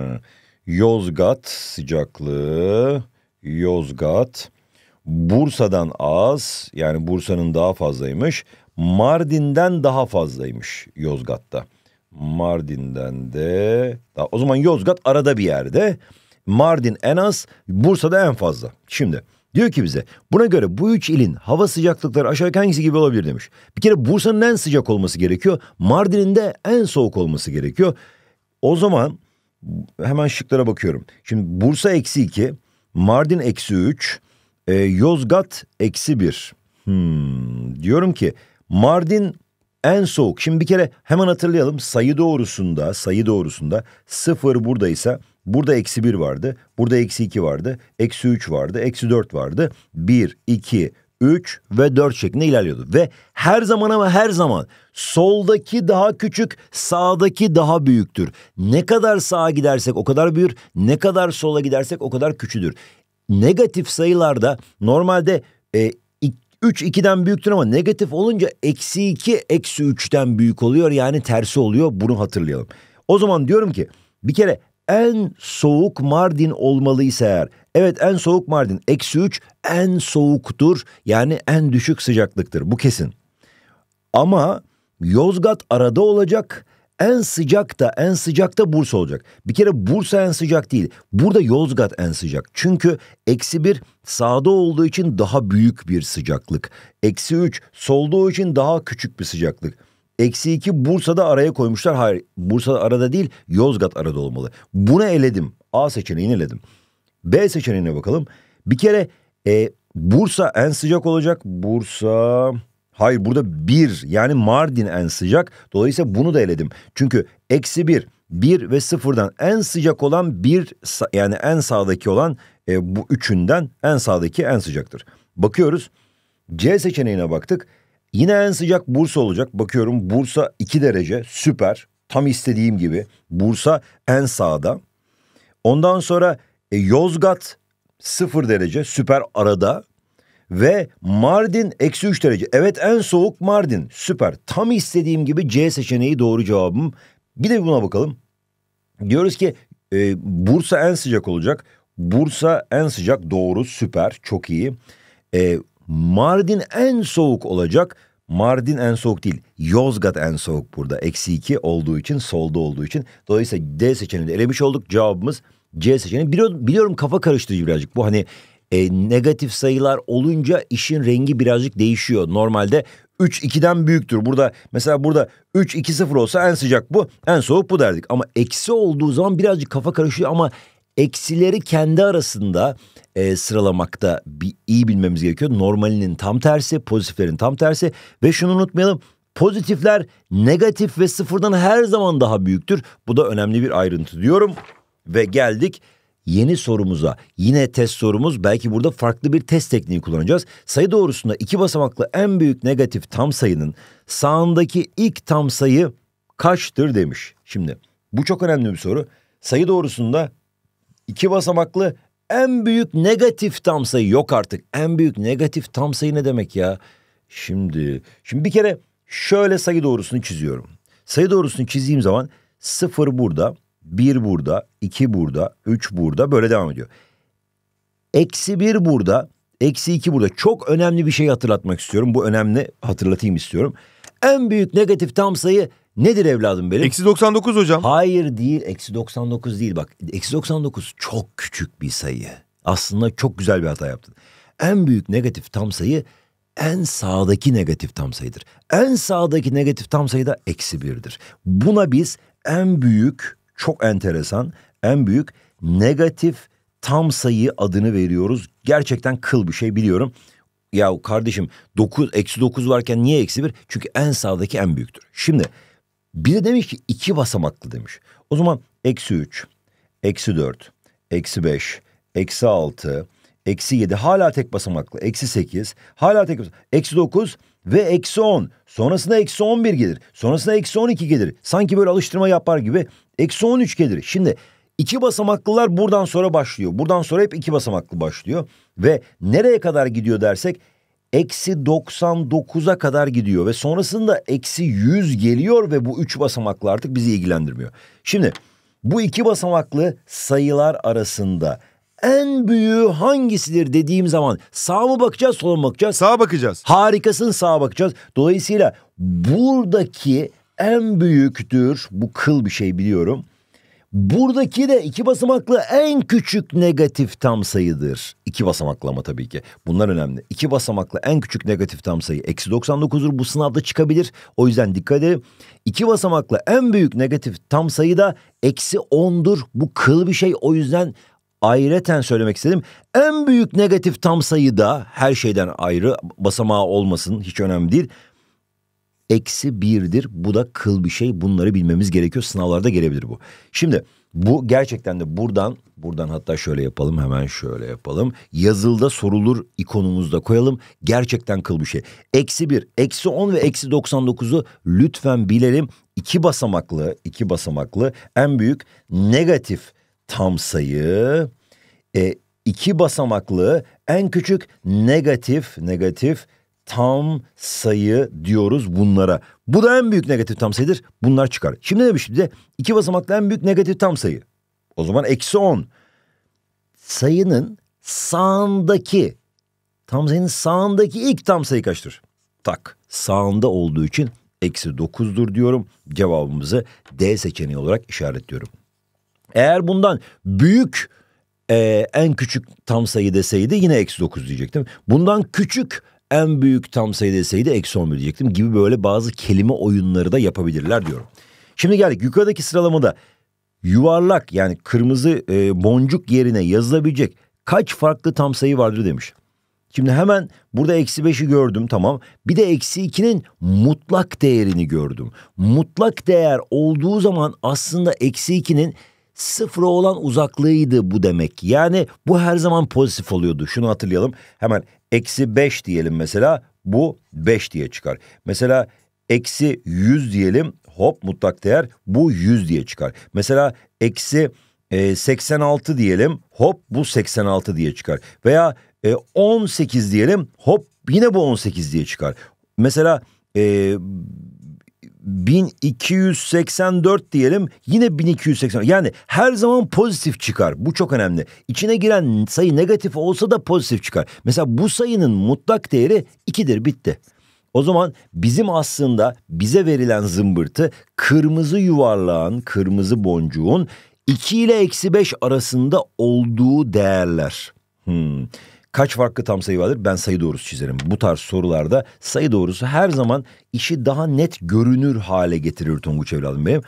Yozgat sıcaklığı Yozgat Bursa'dan az yani Bursa'nın daha fazlaymış. Mardin'den daha fazlaymış Yozgat'ta. Mardin'den de daha, o zaman Yozgat arada bir yerde. Mardin en az, Bursa'da en fazla. Şimdi Diyor ki bize buna göre bu üç ilin hava sıcaklıkları aşağı hangisi gibi olabilir demiş. Bir kere Bursa'nın en sıcak olması gerekiyor. Mardin'in de en soğuk olması gerekiyor. O zaman hemen şıklara bakıyorum. Şimdi Bursa eksi iki, Mardin eksi üç, e, Yozgat eksi bir. Hmm, diyorum ki Mardin en soğuk. Şimdi bir kere hemen hatırlayalım sayı doğrusunda sayı doğrusunda sıfır buradaysa Burada eksi 1 vardı. Burada eksi 2 vardı. Eksi 3 vardı. Eksi 4 vardı. 1, 2, 3 ve 4 şeklinde ilerliyordu. Ve her zaman ama her zaman soldaki daha küçük, sağdaki daha büyüktür. Ne kadar sağa gidersek o kadar büyür, ne kadar sola gidersek o kadar küçüdür. Negatif sayılarda normalde e, 3 2'den büyüktür ama negatif olunca eksi 2 eksi 3'ten büyük oluyor. Yani tersi oluyor bunu hatırlayalım. O zaman diyorum ki bir kere en soğuk Mardin olmalıysa eğer. Evet en soğuk Mardin. Eksi 3 en soğuktur. Yani en düşük sıcaklıktır. Bu kesin. Ama Yozgat arada olacak. En sıcak da en sıcak da Bursa olacak. Bir kere Bursa en sıcak değil. Burada Yozgat en sıcak. Çünkü eksi bir sağda olduğu için daha büyük bir sıcaklık. Eksi 3 solduğu için daha küçük bir sıcaklık. Eksi iki Bursa'da araya koymuşlar. Hayır Bursa'da arada değil Yozgat arada olmalı. Bunu eledim. A seçeneğini eledim. B seçeneğine bakalım. Bir kere e, Bursa en sıcak olacak. Bursa... Hayır burada bir yani Mardin en sıcak. Dolayısıyla bunu da eledim. Çünkü eksi bir, bir ve sıfırdan en sıcak olan bir yani en sağdaki olan e, bu üçünden en sağdaki en sıcaktır. Bakıyoruz. C seçeneğine baktık. Yine en sıcak Bursa olacak. Bakıyorum Bursa 2 derece süper. Tam istediğim gibi. Bursa en sağda. Ondan sonra e, Yozgat 0 derece süper arada. Ve Mardin eksi 3 derece. Evet en soğuk Mardin süper. Tam istediğim gibi C seçeneği doğru cevabım. Bir de buna bakalım. Diyoruz ki e, Bursa en sıcak olacak. Bursa en sıcak doğru süper çok iyi. E, Mardin en soğuk olacak. Mardin en soğuk değil. Yozgat en soğuk burada. Eksi 2 olduğu için solda olduğu için. Dolayısıyla D seçeneğini elemiş olduk. Cevabımız C seçeneği. Biliyorum, biliyorum kafa karıştırıcı birazcık. Bu hani e, negatif sayılar olunca işin rengi birazcık değişiyor. Normalde 3 2'den büyüktür. Burada mesela burada 3 2 0 olsa en sıcak bu, en soğuk bu derdik. Ama eksi olduğu zaman birazcık kafa karışıyor ama eksileri kendi arasında e, sıralamakta bir, iyi bilmemiz gerekiyor. Normalinin tam tersi, pozitiflerin tam tersi ve şunu unutmayalım. Pozitifler negatif ve sıfırdan her zaman daha büyüktür. Bu da önemli bir ayrıntı diyorum. Ve geldik yeni sorumuza. Yine test sorumuz belki burada farklı bir test tekniği kullanacağız. Sayı doğrusunda iki basamaklı en büyük negatif tam sayının sağındaki ilk tam sayı kaçtır demiş. Şimdi bu çok önemli bir soru. Sayı doğrusunda iki basamaklı en büyük negatif tam sayı yok artık. En büyük negatif tam sayı ne demek ya? Şimdi şimdi bir kere şöyle sayı doğrusunu çiziyorum. Sayı doğrusunu çizdiğim zaman sıfır burada, bir burada, iki burada, üç burada böyle devam ediyor. Eksi bir burada, eksi iki burada. Çok önemli bir şey hatırlatmak istiyorum. Bu önemli hatırlatayım istiyorum. En büyük negatif tam sayı Nedir evladım benim? Eksi 99 hocam. Hayır değil eksi 99 değil bak. Eksi 99 çok küçük bir sayı. Aslında çok güzel bir hata yaptın. En büyük negatif tam sayı en sağdaki negatif tam sayıdır. En sağdaki negatif tam sayı da eksi birdir. Buna biz en büyük, çok enteresan, en büyük negatif tam sayı adını veriyoruz. Gerçekten kıl bir şey biliyorum. Ya kardeşim 9, eksi 9 varken niye eksi 1? Çünkü en sağdaki en büyüktür. Şimdi bir demiş ki iki basamaklı demiş. O zaman eksi üç, eksi dört, eksi beş, eksi altı, eksi yedi hala tek basamaklı, eksi sekiz hala tek basamaklı, eksi dokuz ve eksi on. Sonrasında eksi on bir gelir, sonrasında eksi on iki gelir. Sanki böyle alıştırma yapar gibi eksi on üç gelir. Şimdi iki basamaklılar buradan sonra başlıyor. Buradan sonra hep iki basamaklı başlıyor. Ve nereye kadar gidiyor dersek eksi 99'a kadar gidiyor ve sonrasında eksi 100 geliyor ve bu üç basamaklı artık bizi ilgilendirmiyor. Şimdi bu iki basamaklı sayılar arasında en büyüğü hangisidir dediğim zaman sağ mı bakacağız sola mı bakacağız? Sağa bakacağız. Harikasın sağa bakacağız. Dolayısıyla buradaki en büyüktür bu kıl bir şey biliyorum. Buradaki de iki basamaklı en küçük negatif tam sayıdır. İki basamaklı ama tabii ki. Bunlar önemli. İki basamaklı en küçük negatif tam sayı eksi 99'dur. Bu sınavda çıkabilir. O yüzden dikkat edin. İki basamaklı en büyük negatif tam sayı da eksi 10'dur. Bu kıl bir şey. O yüzden ayreten söylemek istedim. En büyük negatif tam sayı da her şeyden ayrı basamağı olmasın hiç önemli değil eksi birdir. Bu da kıl bir şey. Bunları bilmemiz gerekiyor. Sınavlarda gelebilir bu. Şimdi bu gerçekten de buradan buradan hatta şöyle yapalım hemen şöyle yapalım. Yazılda sorulur ikonumuzu da koyalım. Gerçekten kıl bir şey. Eksi bir, eksi on ve eksi doksan dokuzu lütfen bilelim. İki basamaklı, iki basamaklı en büyük negatif tam sayı. E, iki basamaklı en küçük negatif, negatif tam sayı diyoruz bunlara. Bu da en büyük negatif tam sayıdır. Bunlar çıkar. Şimdi ne demiştim de iki basamaklı en büyük negatif tam sayı. O zaman eksi on. Sayının sağındaki tam sayının sağındaki ilk tam sayı kaçtır? Tak sağında olduğu için eksi dokuzdur diyorum. Cevabımızı D seçeneği olarak işaretliyorum. Eğer bundan büyük e, en küçük tam sayı deseydi yine eksi dokuz diyecektim. Bundan küçük en büyük tam sayı deseydi eksi 11 diyecektim gibi böyle bazı kelime oyunları da yapabilirler diyorum. Şimdi geldik yukarıdaki sıralamada yuvarlak yani kırmızı e, boncuk yerine yazılabilecek kaç farklı tam sayı vardır demiş. Şimdi hemen burada eksi 5'i gördüm tamam. Bir de eksi 2'nin mutlak değerini gördüm. Mutlak değer olduğu zaman aslında eksi 2'nin sıfıra olan uzaklığıydı bu demek. Yani bu her zaman pozitif oluyordu. Şunu hatırlayalım. Hemen eksi 5 diyelim mesela. Bu 5 diye çıkar. Mesela eksi 100 diyelim. Hop mutlak değer bu 100 diye çıkar. Mesela eksi e, 86 diyelim. Hop bu 86 diye çıkar. Veya e, 18 diyelim. Hop yine bu 18 diye çıkar. Mesela e, 1284 diyelim yine 1280 yani her zaman pozitif çıkar bu çok önemli içine giren sayı negatif olsa da pozitif çıkar mesela bu sayının mutlak değeri 2'dir bitti o zaman bizim aslında bize verilen zımbırtı kırmızı yuvarlağın kırmızı boncuğun 2 ile eksi 5 arasında olduğu değerler. Hmm. Kaç farklı tam sayı vardır? Ben sayı doğrusu çizerim. Bu tarz sorularda sayı doğrusu her zaman işi daha net görünür hale getirir Tonguç evladım benim.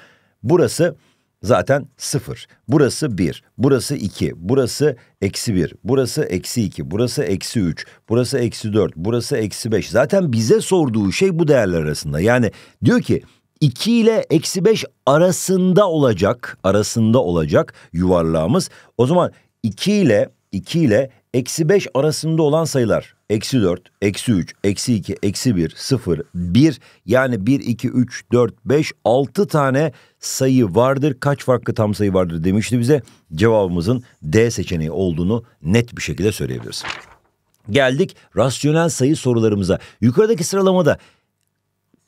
Burası zaten sıfır. Burası bir, burası iki, burası eksi bir, burası eksi iki, burası eksi üç, burası eksi dört, burası eksi beş. Zaten bize sorduğu şey bu değerler arasında. Yani diyor ki 2 ile eksi 5 arasında olacak, arasında olacak yuvarlağımız. O zaman 2 ile 2 ile eksi 5 arasında olan sayılar. Eksi 4, eksi 3, eksi 2, eksi 1, 0, 1 yani 1, 2, 3, 4, 5, 6 tane sayı vardır. Kaç farklı tam sayı vardır demişti bize. Cevabımızın D seçeneği olduğunu net bir şekilde söyleyebiliriz. Geldik rasyonel sayı sorularımıza. Yukarıdaki sıralamada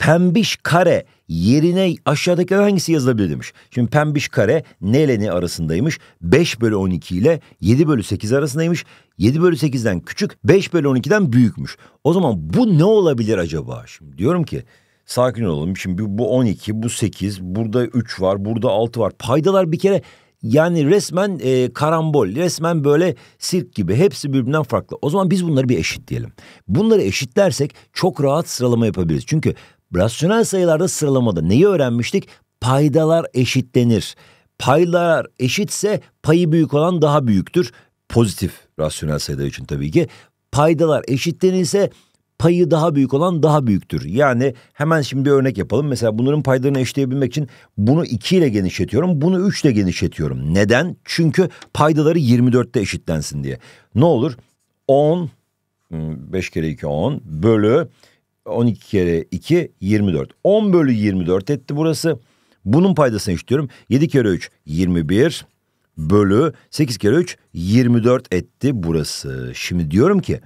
pembiş kare yerine aşağıdaki hangisi yazılabilir demiş. Şimdi pembiş kare ne ne arasındaymış? 5 bölü 12 ile 7 bölü 8 arasındaymış. 7 bölü 8'den küçük 5 bölü 12'den büyükmüş. O zaman bu ne olabilir acaba? Şimdi diyorum ki sakin olalım. Şimdi bu 12, bu 8, burada 3 var, burada 6 var. Paydalar bir kere yani resmen e, karambol, resmen böyle sirk gibi hepsi birbirinden farklı. O zaman biz bunları bir eşit diyelim. Bunları eşitlersek çok rahat sıralama yapabiliriz. Çünkü Rasyonel sayılarda sıralamada neyi öğrenmiştik? Paydalar eşitlenir. Paylar eşitse payı büyük olan daha büyüktür. Pozitif rasyonel sayılar için tabii ki. Paydalar eşitlenirse payı daha büyük olan daha büyüktür. Yani hemen şimdi bir örnek yapalım. Mesela bunların paylarını eşleyebilmek için bunu 2 ile genişletiyorum, bunu 3 ile genişletiyorum. Neden? Çünkü paydaları 24'te eşitlensin diye. Ne olur? 10 5 hmm, kere 2 10 bölü 12 kere 2 24. 10 bölü 24 etti burası. Bunun paydasını işliyorum. 7 kere 3 21 bölü 8 kere 3 24 etti burası. Şimdi diyorum ki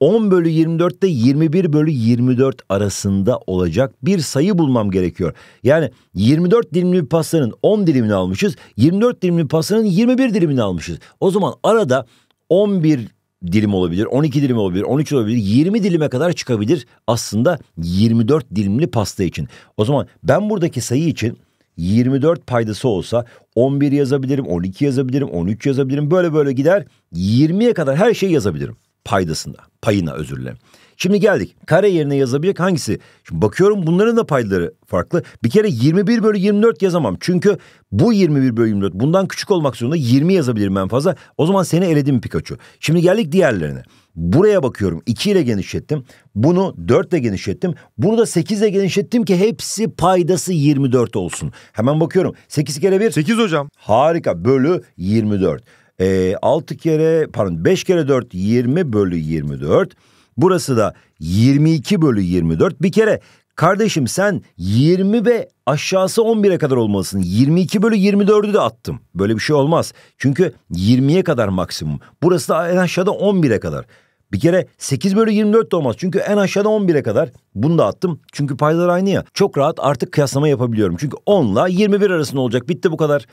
10 bölü 24 de 21 bölü 24 arasında olacak bir sayı bulmam gerekiyor. Yani 24 dilimli pastanın 10 dilimini almışız. 24 dilimli pastanın 21 dilimini almışız. O zaman arada 11 dilim olabilir, 12 dilim olabilir, 13 olabilir, 20 dilime kadar çıkabilir aslında 24 dilimli pasta için. O zaman ben buradaki sayı için 24 paydası olsa 11 yazabilirim, 12 yazabilirim, 13 yazabilirim. Böyle böyle gider 20'ye kadar her şeyi yazabilirim paydasında, payına özür dilerim. Şimdi geldik. Kare yerine yazabilecek hangisi? Şimdi bakıyorum bunların da paydaları farklı. Bir kere 21 bölü 24 yazamam. Çünkü bu 21 bölü 24 bundan küçük olmak zorunda 20 yazabilirim en fazla. O zaman seni eledim Pikachu. Şimdi geldik diğerlerine. Buraya bakıyorum 2 ile genişlettim. Bunu 4 ile genişlettim. Bunu da 8 ile genişlettim ki hepsi paydası 24 olsun. Hemen bakıyorum. 8 kere 1. 8 hocam. Harika bölü 24. Ee, 6 kere pardon 5 kere 4 20 bölü 24. Burası da 22 bölü 24. Bir kere kardeşim sen 20 ve aşağısı 11'e kadar olmalısın. 22 bölü 24'ü de attım. Böyle bir şey olmaz. Çünkü 20'ye kadar maksimum. Burası da en aşağıda 11'e kadar. Bir kere 8 bölü 24 de olmaz. Çünkü en aşağıda 11'e kadar. Bunu da attım. Çünkü paylar aynı ya. Çok rahat artık kıyaslama yapabiliyorum. Çünkü 10 ile 21 arasında olacak. Bitti bu kadar.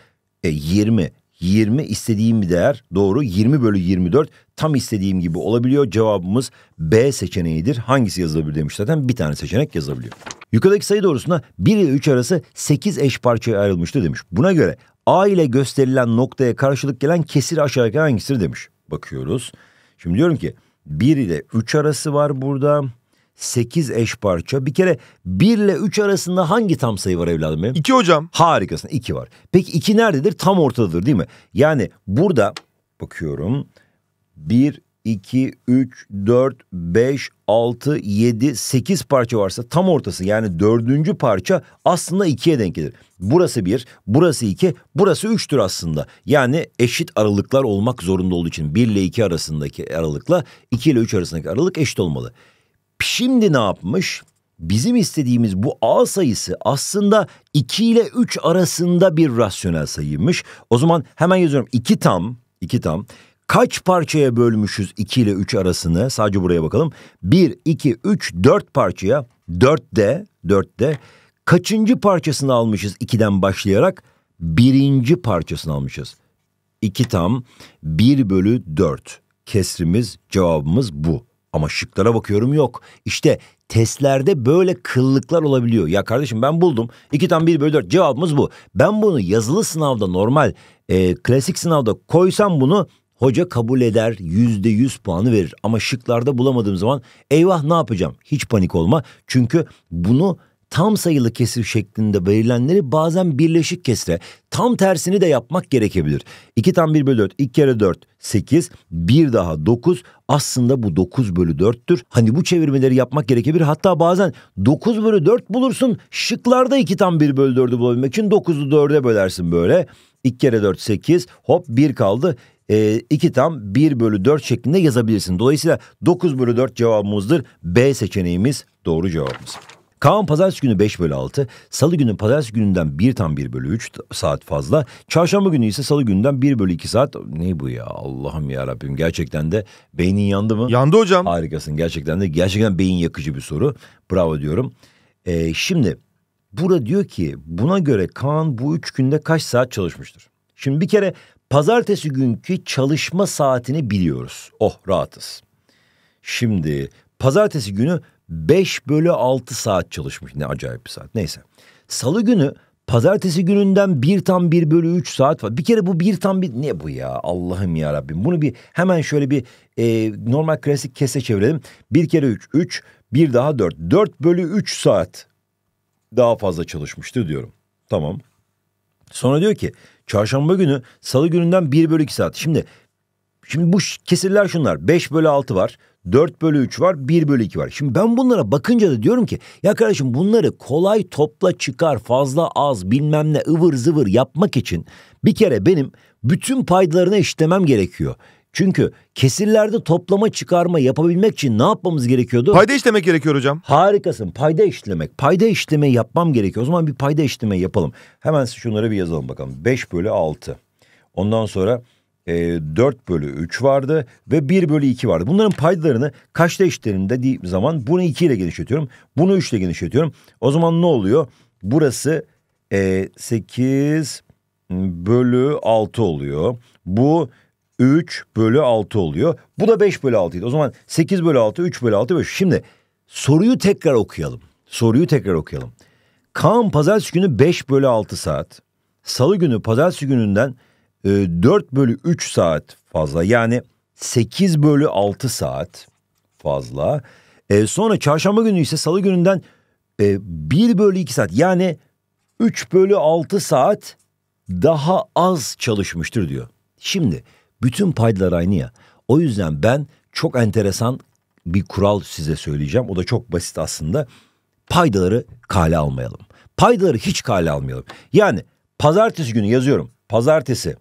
E 20 20 istediğim bir değer doğru 20 bölü 24 tam istediğim gibi olabiliyor. Cevabımız B seçeneğidir. Hangisi yazılabilir demiş zaten bir tane seçenek yazabiliyor. Yukarıdaki sayı doğrusuna 1 ile 3 arası 8 eş parçaya ayrılmıştı demiş. Buna göre A ile gösterilen noktaya karşılık gelen kesir aşağı yukarı hangisidir demiş. Bakıyoruz. Şimdi diyorum ki 1 ile 3 arası var burada. 8 eş parça. Bir kere 1 ile 3 arasında hangi tam sayı var evladım benim? 2 hocam. Harikasın 2 var. Peki 2 nerededir? Tam ortadadır değil mi? Yani burada bakıyorum 1, 2, 3, 4, 5, 6, 7, 8 parça varsa tam ortası yani dördüncü parça aslında 2'ye denk gelir. Burası 1, burası 2, burası 3'tür aslında. Yani eşit aralıklar olmak zorunda olduğu için 1 ile 2 arasındaki aralıkla 2 ile 3 arasındaki aralık eşit olmalı. Şimdi ne yapmış? Bizim istediğimiz bu A sayısı aslında 2 ile 3 arasında bir rasyonel sayıymış. O zaman hemen yazıyorum 2 tam, 2 tam. Kaç parçaya bölmüşüz 2 ile 3 arasını? Sadece buraya bakalım. 1, 2, 3, 4 parçaya. 4'te, 4'te. Kaçıncı parçasını almışız 2'den başlayarak? Birinci parçasını almışız. 2 tam, 1 bölü 4. Kesrimiz, cevabımız bu. Ama şıklara bakıyorum yok. İşte testlerde böyle kıllıklar olabiliyor. Ya kardeşim ben buldum. 2 tam 1 bölü 4 cevabımız bu. Ben bunu yazılı sınavda normal e, klasik sınavda koysam bunu hoca kabul eder yüzde yüz puanı verir. Ama şıklarda bulamadığım zaman eyvah ne yapacağım? Hiç panik olma. Çünkü bunu tam sayılı kesir şeklinde belirlenleri bazen birleşik kesre, tam tersini de yapmak gerekebilir. 2 tam 1 bölü 4, 2 kere 4, 8, 1 daha 9 aslında bu 9 bölü 4'tür. Hani bu çevirmeleri yapmak gerekebilir. Hatta bazen 9 bölü 4 bulursun şıklarda 2 tam 1 bölü 4'ü bulabilmek için 9'u 4'e bölersin böyle. 2 kere 4 8 hop 1 kaldı. 2 e, ee, tam 1 bölü 4 şeklinde yazabilirsin. Dolayısıyla 9 bölü 4 cevabımızdır. B seçeneğimiz doğru cevabımız. Kaan pazartesi günü 5 bölü 6, salı günü pazartesi gününden 1 tam 1 bölü 3 saat fazla. Çarşamba günü ise salı günden 1 bölü 2 saat. Ne bu ya Allah'ım ya Rabbim gerçekten de beynin yandı mı? Yandı hocam. Harikasın gerçekten de gerçekten beyin yakıcı bir soru. Bravo diyorum. Ee, şimdi burada diyor ki buna göre Kaan bu 3 günde kaç saat çalışmıştır? Şimdi bir kere pazartesi günkü çalışma saatini biliyoruz. Oh rahatız. Şimdi pazartesi günü 5 bölü 6 saat çalışmış. Ne acayip bir saat. Neyse. Salı günü pazartesi gününden bir tam bir bölü üç saat var. Bir kere bu bir tam bir ne bu ya Allah'ım ya Rabbim. Bunu bir hemen şöyle bir e, normal klasik kese çevirelim. Bir kere üç üç bir daha dört dört bölü üç saat daha fazla çalışmıştı diyorum. Tamam. Sonra diyor ki çarşamba günü salı gününden bir bölü iki saat. Şimdi Şimdi bu kesirler şunlar. 5 bölü 6 var. 4 bölü 3 var, 1 bölü 2 var. Şimdi ben bunlara bakınca da diyorum ki ya kardeşim bunları kolay topla çıkar fazla az bilmem ne ıvır zıvır yapmak için bir kere benim bütün paydalarını eşitlemem gerekiyor. Çünkü kesirlerde toplama çıkarma yapabilmek için ne yapmamız gerekiyordu? Payda işlemek gerekiyor hocam. Harikasın payda işlemek. Payda işleme yapmam gerekiyor. O zaman bir payda işleme yapalım. Hemen şunları bir yazalım bakalım. 5 bölü 6. Ondan sonra e, ee, 4 bölü 3 vardı ve 1 bölü 2 vardı. Bunların paydalarını kaçta eşitlerim dediği zaman bunu 2 ile genişletiyorum. Bunu 3 ile genişletiyorum. O zaman ne oluyor? Burası e, 8 bölü 6 oluyor. Bu 3 bölü 6 oluyor. Bu da 5 bölü 6 idi. O zaman 8 bölü 6, 3 bölü 6, 5. Şimdi soruyu tekrar okuyalım. Soruyu tekrar okuyalım. Kaan pazartesi günü 5 bölü 6 saat. Salı günü pazartesi gününden e, ee, 4 bölü 3 saat fazla yani 8 bölü 6 saat fazla. E, sonra çarşamba günü ise salı gününden e, 1 bölü 2 saat yani 3 bölü 6 saat daha az çalışmıştır diyor. Şimdi bütün paydalar aynı ya. O yüzden ben çok enteresan bir kural size söyleyeceğim. O da çok basit aslında. Paydaları kale almayalım. Paydaları hiç kale almayalım. Yani pazartesi günü yazıyorum. Pazartesi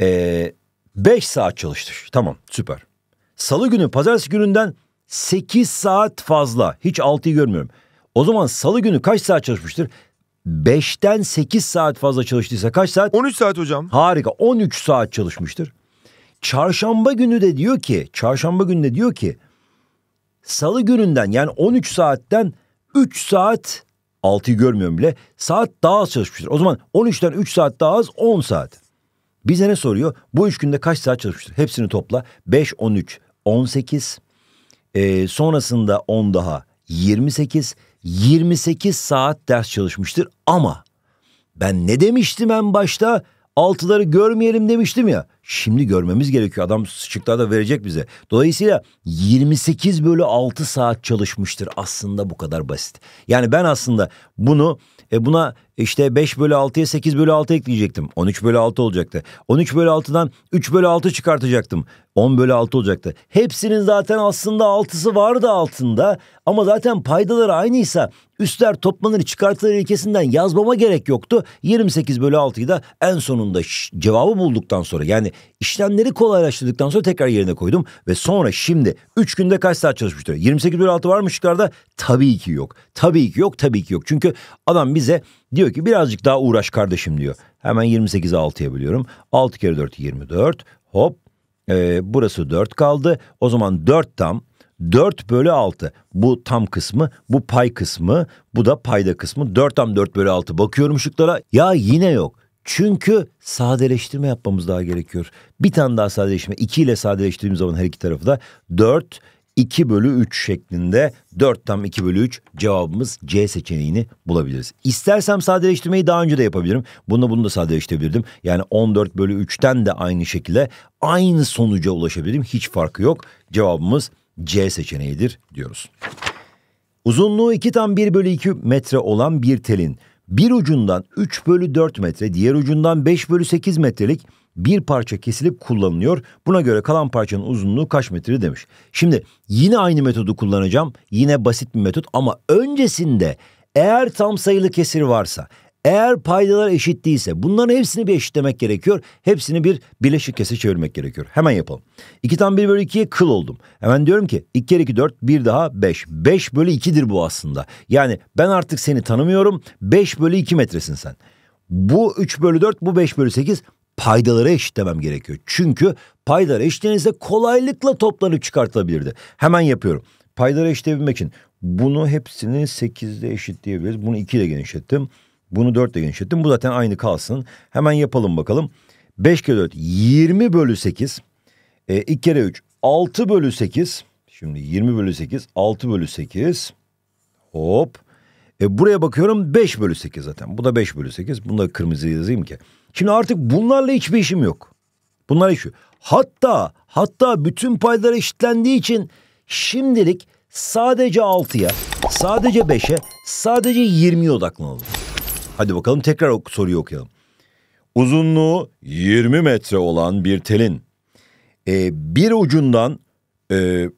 ee, saat çalıştır. Tamam süper. Salı günü pazartesi gününden 8 saat fazla. Hiç 6'yı görmüyorum. O zaman salı günü kaç saat çalışmıştır? 5'ten 8 saat fazla çalıştıysa kaç saat? 13 saat hocam. Harika 13 saat çalışmıştır. Çarşamba günü de diyor ki, çarşamba günü de diyor ki salı gününden yani 13 saatten 3 saat 6'yı görmüyorum bile saat daha az çalışmıştır. O zaman 13'ten 3 saat daha az 10 saat. Bize ne soruyor? Bu üç günde kaç saat çalışmıştır? Hepsini topla. 5, 13, 18. E, sonrasında 10 daha 28. 28 saat ders çalışmıştır ama ben ne demiştim en başta? Altıları görmeyelim demiştim ya. Şimdi görmemiz gerekiyor. Adam şıklar da verecek bize. Dolayısıyla 28 bölü 6 saat çalışmıştır. Aslında bu kadar basit. Yani ben aslında bunu e buna işte 5 bölü 6'ya 8 bölü 6 ekleyecektim. 13 bölü 6 olacaktı. 13 bölü 6'dan 3 bölü 6 çıkartacaktım. 10 bölü 6 olacaktı. Hepsinin zaten aslında 6'sı vardı altında. Ama zaten paydaları aynıysa üstler toplanır çıkartılır ilkesinden yazmama gerek yoktu. 28 bölü 6'yı da en sonunda cevabı bulduktan sonra yani işlemleri kolaylaştırdıktan sonra tekrar yerine koydum. Ve sonra şimdi 3 günde kaç saat çalışmıştır? 28 bölü 6 var mı şıklarda? Tabii ki yok. Tabii ki yok. Tabii ki yok. Çünkü adam bize diyor ki birazcık daha uğraş kardeşim diyor. Hemen 28'i 6'ya bölüyorum. 6 kere 4 24. Hop. Ee, burası 4 kaldı. O zaman 4 tam. 4 bölü 6 bu tam kısmı bu pay kısmı bu da payda kısmı 4 tam 4 bölü 6 bakıyorum şıklara ya yine yok çünkü sadeleştirme yapmamız daha gerekiyor. Bir tane daha sadeleştirme. 2 ile sadeleştirdiğimiz zaman her iki tarafı da 4 2 bölü 3 şeklinde 4 tam 2 bölü 3 cevabımız C seçeneğini bulabiliriz. İstersem sadeleştirmeyi daha önce de yapabilirim. Bunu bunu da sadeleştirebilirdim. Yani 14 bölü 3'ten de aynı şekilde aynı sonuca ulaşabilirim. Hiç farkı yok. Cevabımız C seçeneğidir diyoruz. Uzunluğu 2 tam 1 bölü 2 metre olan bir telin bir ucundan 3 bölü 4 metre, diğer ucundan 5 bölü 8 metrelik bir parça kesilip kullanılıyor. Buna göre kalan parçanın uzunluğu kaç metre demiş. Şimdi yine aynı metodu kullanacağım. Yine basit bir metot ama öncesinde eğer tam sayılı kesir varsa, eğer paydalar eşit değilse bunların hepsini bir eşitlemek gerekiyor. Hepsini bir bileşik kese çevirmek gerekiyor. Hemen yapalım. tam 1 bölü 2'ye kıl oldum. Hemen diyorum ki 2 kere 2 4 1 daha 5. 5 bölü 2'dir bu aslında. Yani ben artık seni tanımıyorum. 5 bölü 2 metresin sen. Bu 3 bölü 4 bu 5 bölü 8 paydaları eşitlemem gerekiyor. Çünkü paydalar eşitlenirse kolaylıkla toplanıp çıkartılabilirdi. Hemen yapıyorum. Paydaları eşitleyebilmek için bunu hepsini 8'de eşitleyebiliriz. Bunu 2 ile genişlettim. Bunu 4 ile genişlettim. Bu zaten aynı kalsın. Hemen yapalım bakalım. 5 kere 4 20 bölü 8. E, 2 kere 3 6 bölü 8. Şimdi 20 bölü 8 6 bölü 8. Hop. E, buraya bakıyorum 5 bölü 8 zaten. Bu da 5 bölü 8. Bunu da kırmızı yazayım ki. Şimdi artık bunlarla hiçbir işim yok. Bunlar işi. Hatta hatta bütün paylar eşitlendiği için şimdilik sadece 6'ya, sadece 5'e, sadece 20'ye odaklanalım. Hadi bakalım tekrar o soruyu okuyalım. Uzunluğu 20 metre olan bir telin e, bir ucundan e,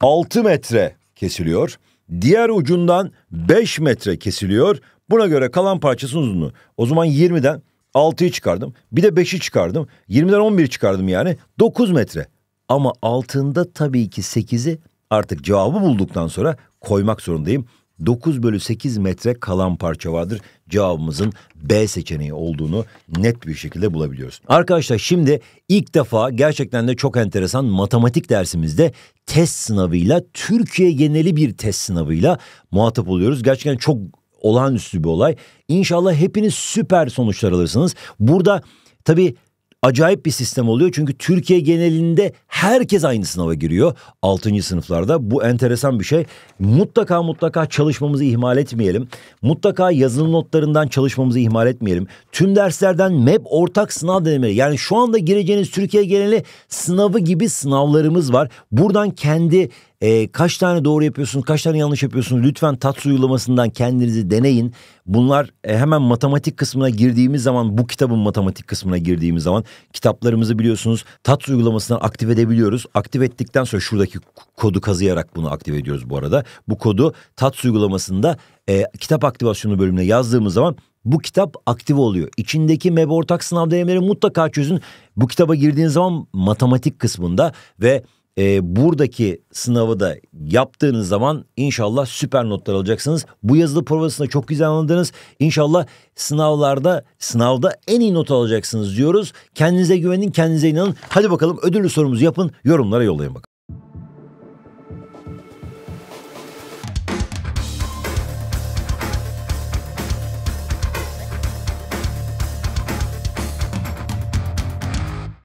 6 metre kesiliyor. Diğer ucundan 5 metre kesiliyor. Buna göre kalan parçasının uzunluğu. O zaman 20'den 6'yı çıkardım. Bir de 5'i çıkardım. 20'den 11'i çıkardım yani. 9 metre. Ama altında tabii ki 8'i artık cevabı bulduktan sonra koymak zorundayım. 9 bölü 8 metre kalan parça vardır. Cevabımızın B seçeneği olduğunu net bir şekilde bulabiliyoruz. Arkadaşlar şimdi ilk defa gerçekten de çok enteresan matematik dersimizde test sınavıyla Türkiye geneli bir test sınavıyla muhatap oluyoruz. Gerçekten çok olağanüstü bir olay. İnşallah hepiniz süper sonuçlar alırsınız. Burada tabii acayip bir sistem oluyor. Çünkü Türkiye genelinde herkes aynı sınava giriyor. 6. sınıflarda bu enteresan bir şey. Mutlaka mutlaka çalışmamızı ihmal etmeyelim. Mutlaka yazılı notlarından çalışmamızı ihmal etmeyelim. Tüm derslerden MEP ortak sınav denemeleri. Yani şu anda gireceğiniz Türkiye geneli sınavı gibi sınavlarımız var. Buradan kendi e, kaç tane doğru yapıyorsunuz, kaç tane yanlış yapıyorsunuz? Lütfen tat uygulamasından kendinizi deneyin. Bunlar e, hemen matematik kısmına girdiğimiz zaman, bu kitabın matematik kısmına girdiğimiz zaman kitaplarımızı biliyorsunuz tat uygulamasından aktive edebiliyoruz. Aktive ettikten sonra şuradaki kodu kazıyarak bunu aktive ediyoruz bu arada. Bu kodu tat uygulamasında e, kitap aktivasyonu bölümüne yazdığımız zaman bu kitap aktif oluyor. İçindeki MEB ortak sınav denemeleri mutlaka çözün. Bu kitaba girdiğiniz zaman matematik kısmında ve e, buradaki sınavı da yaptığınız zaman inşallah süper notlar alacaksınız. Bu yazılı provasında çok güzel anladınız. İnşallah sınavlarda sınavda en iyi not alacaksınız diyoruz. Kendinize güvenin, kendinize inanın. Hadi bakalım ödüllü sorumuzu yapın, yorumlara yollayın bakalım.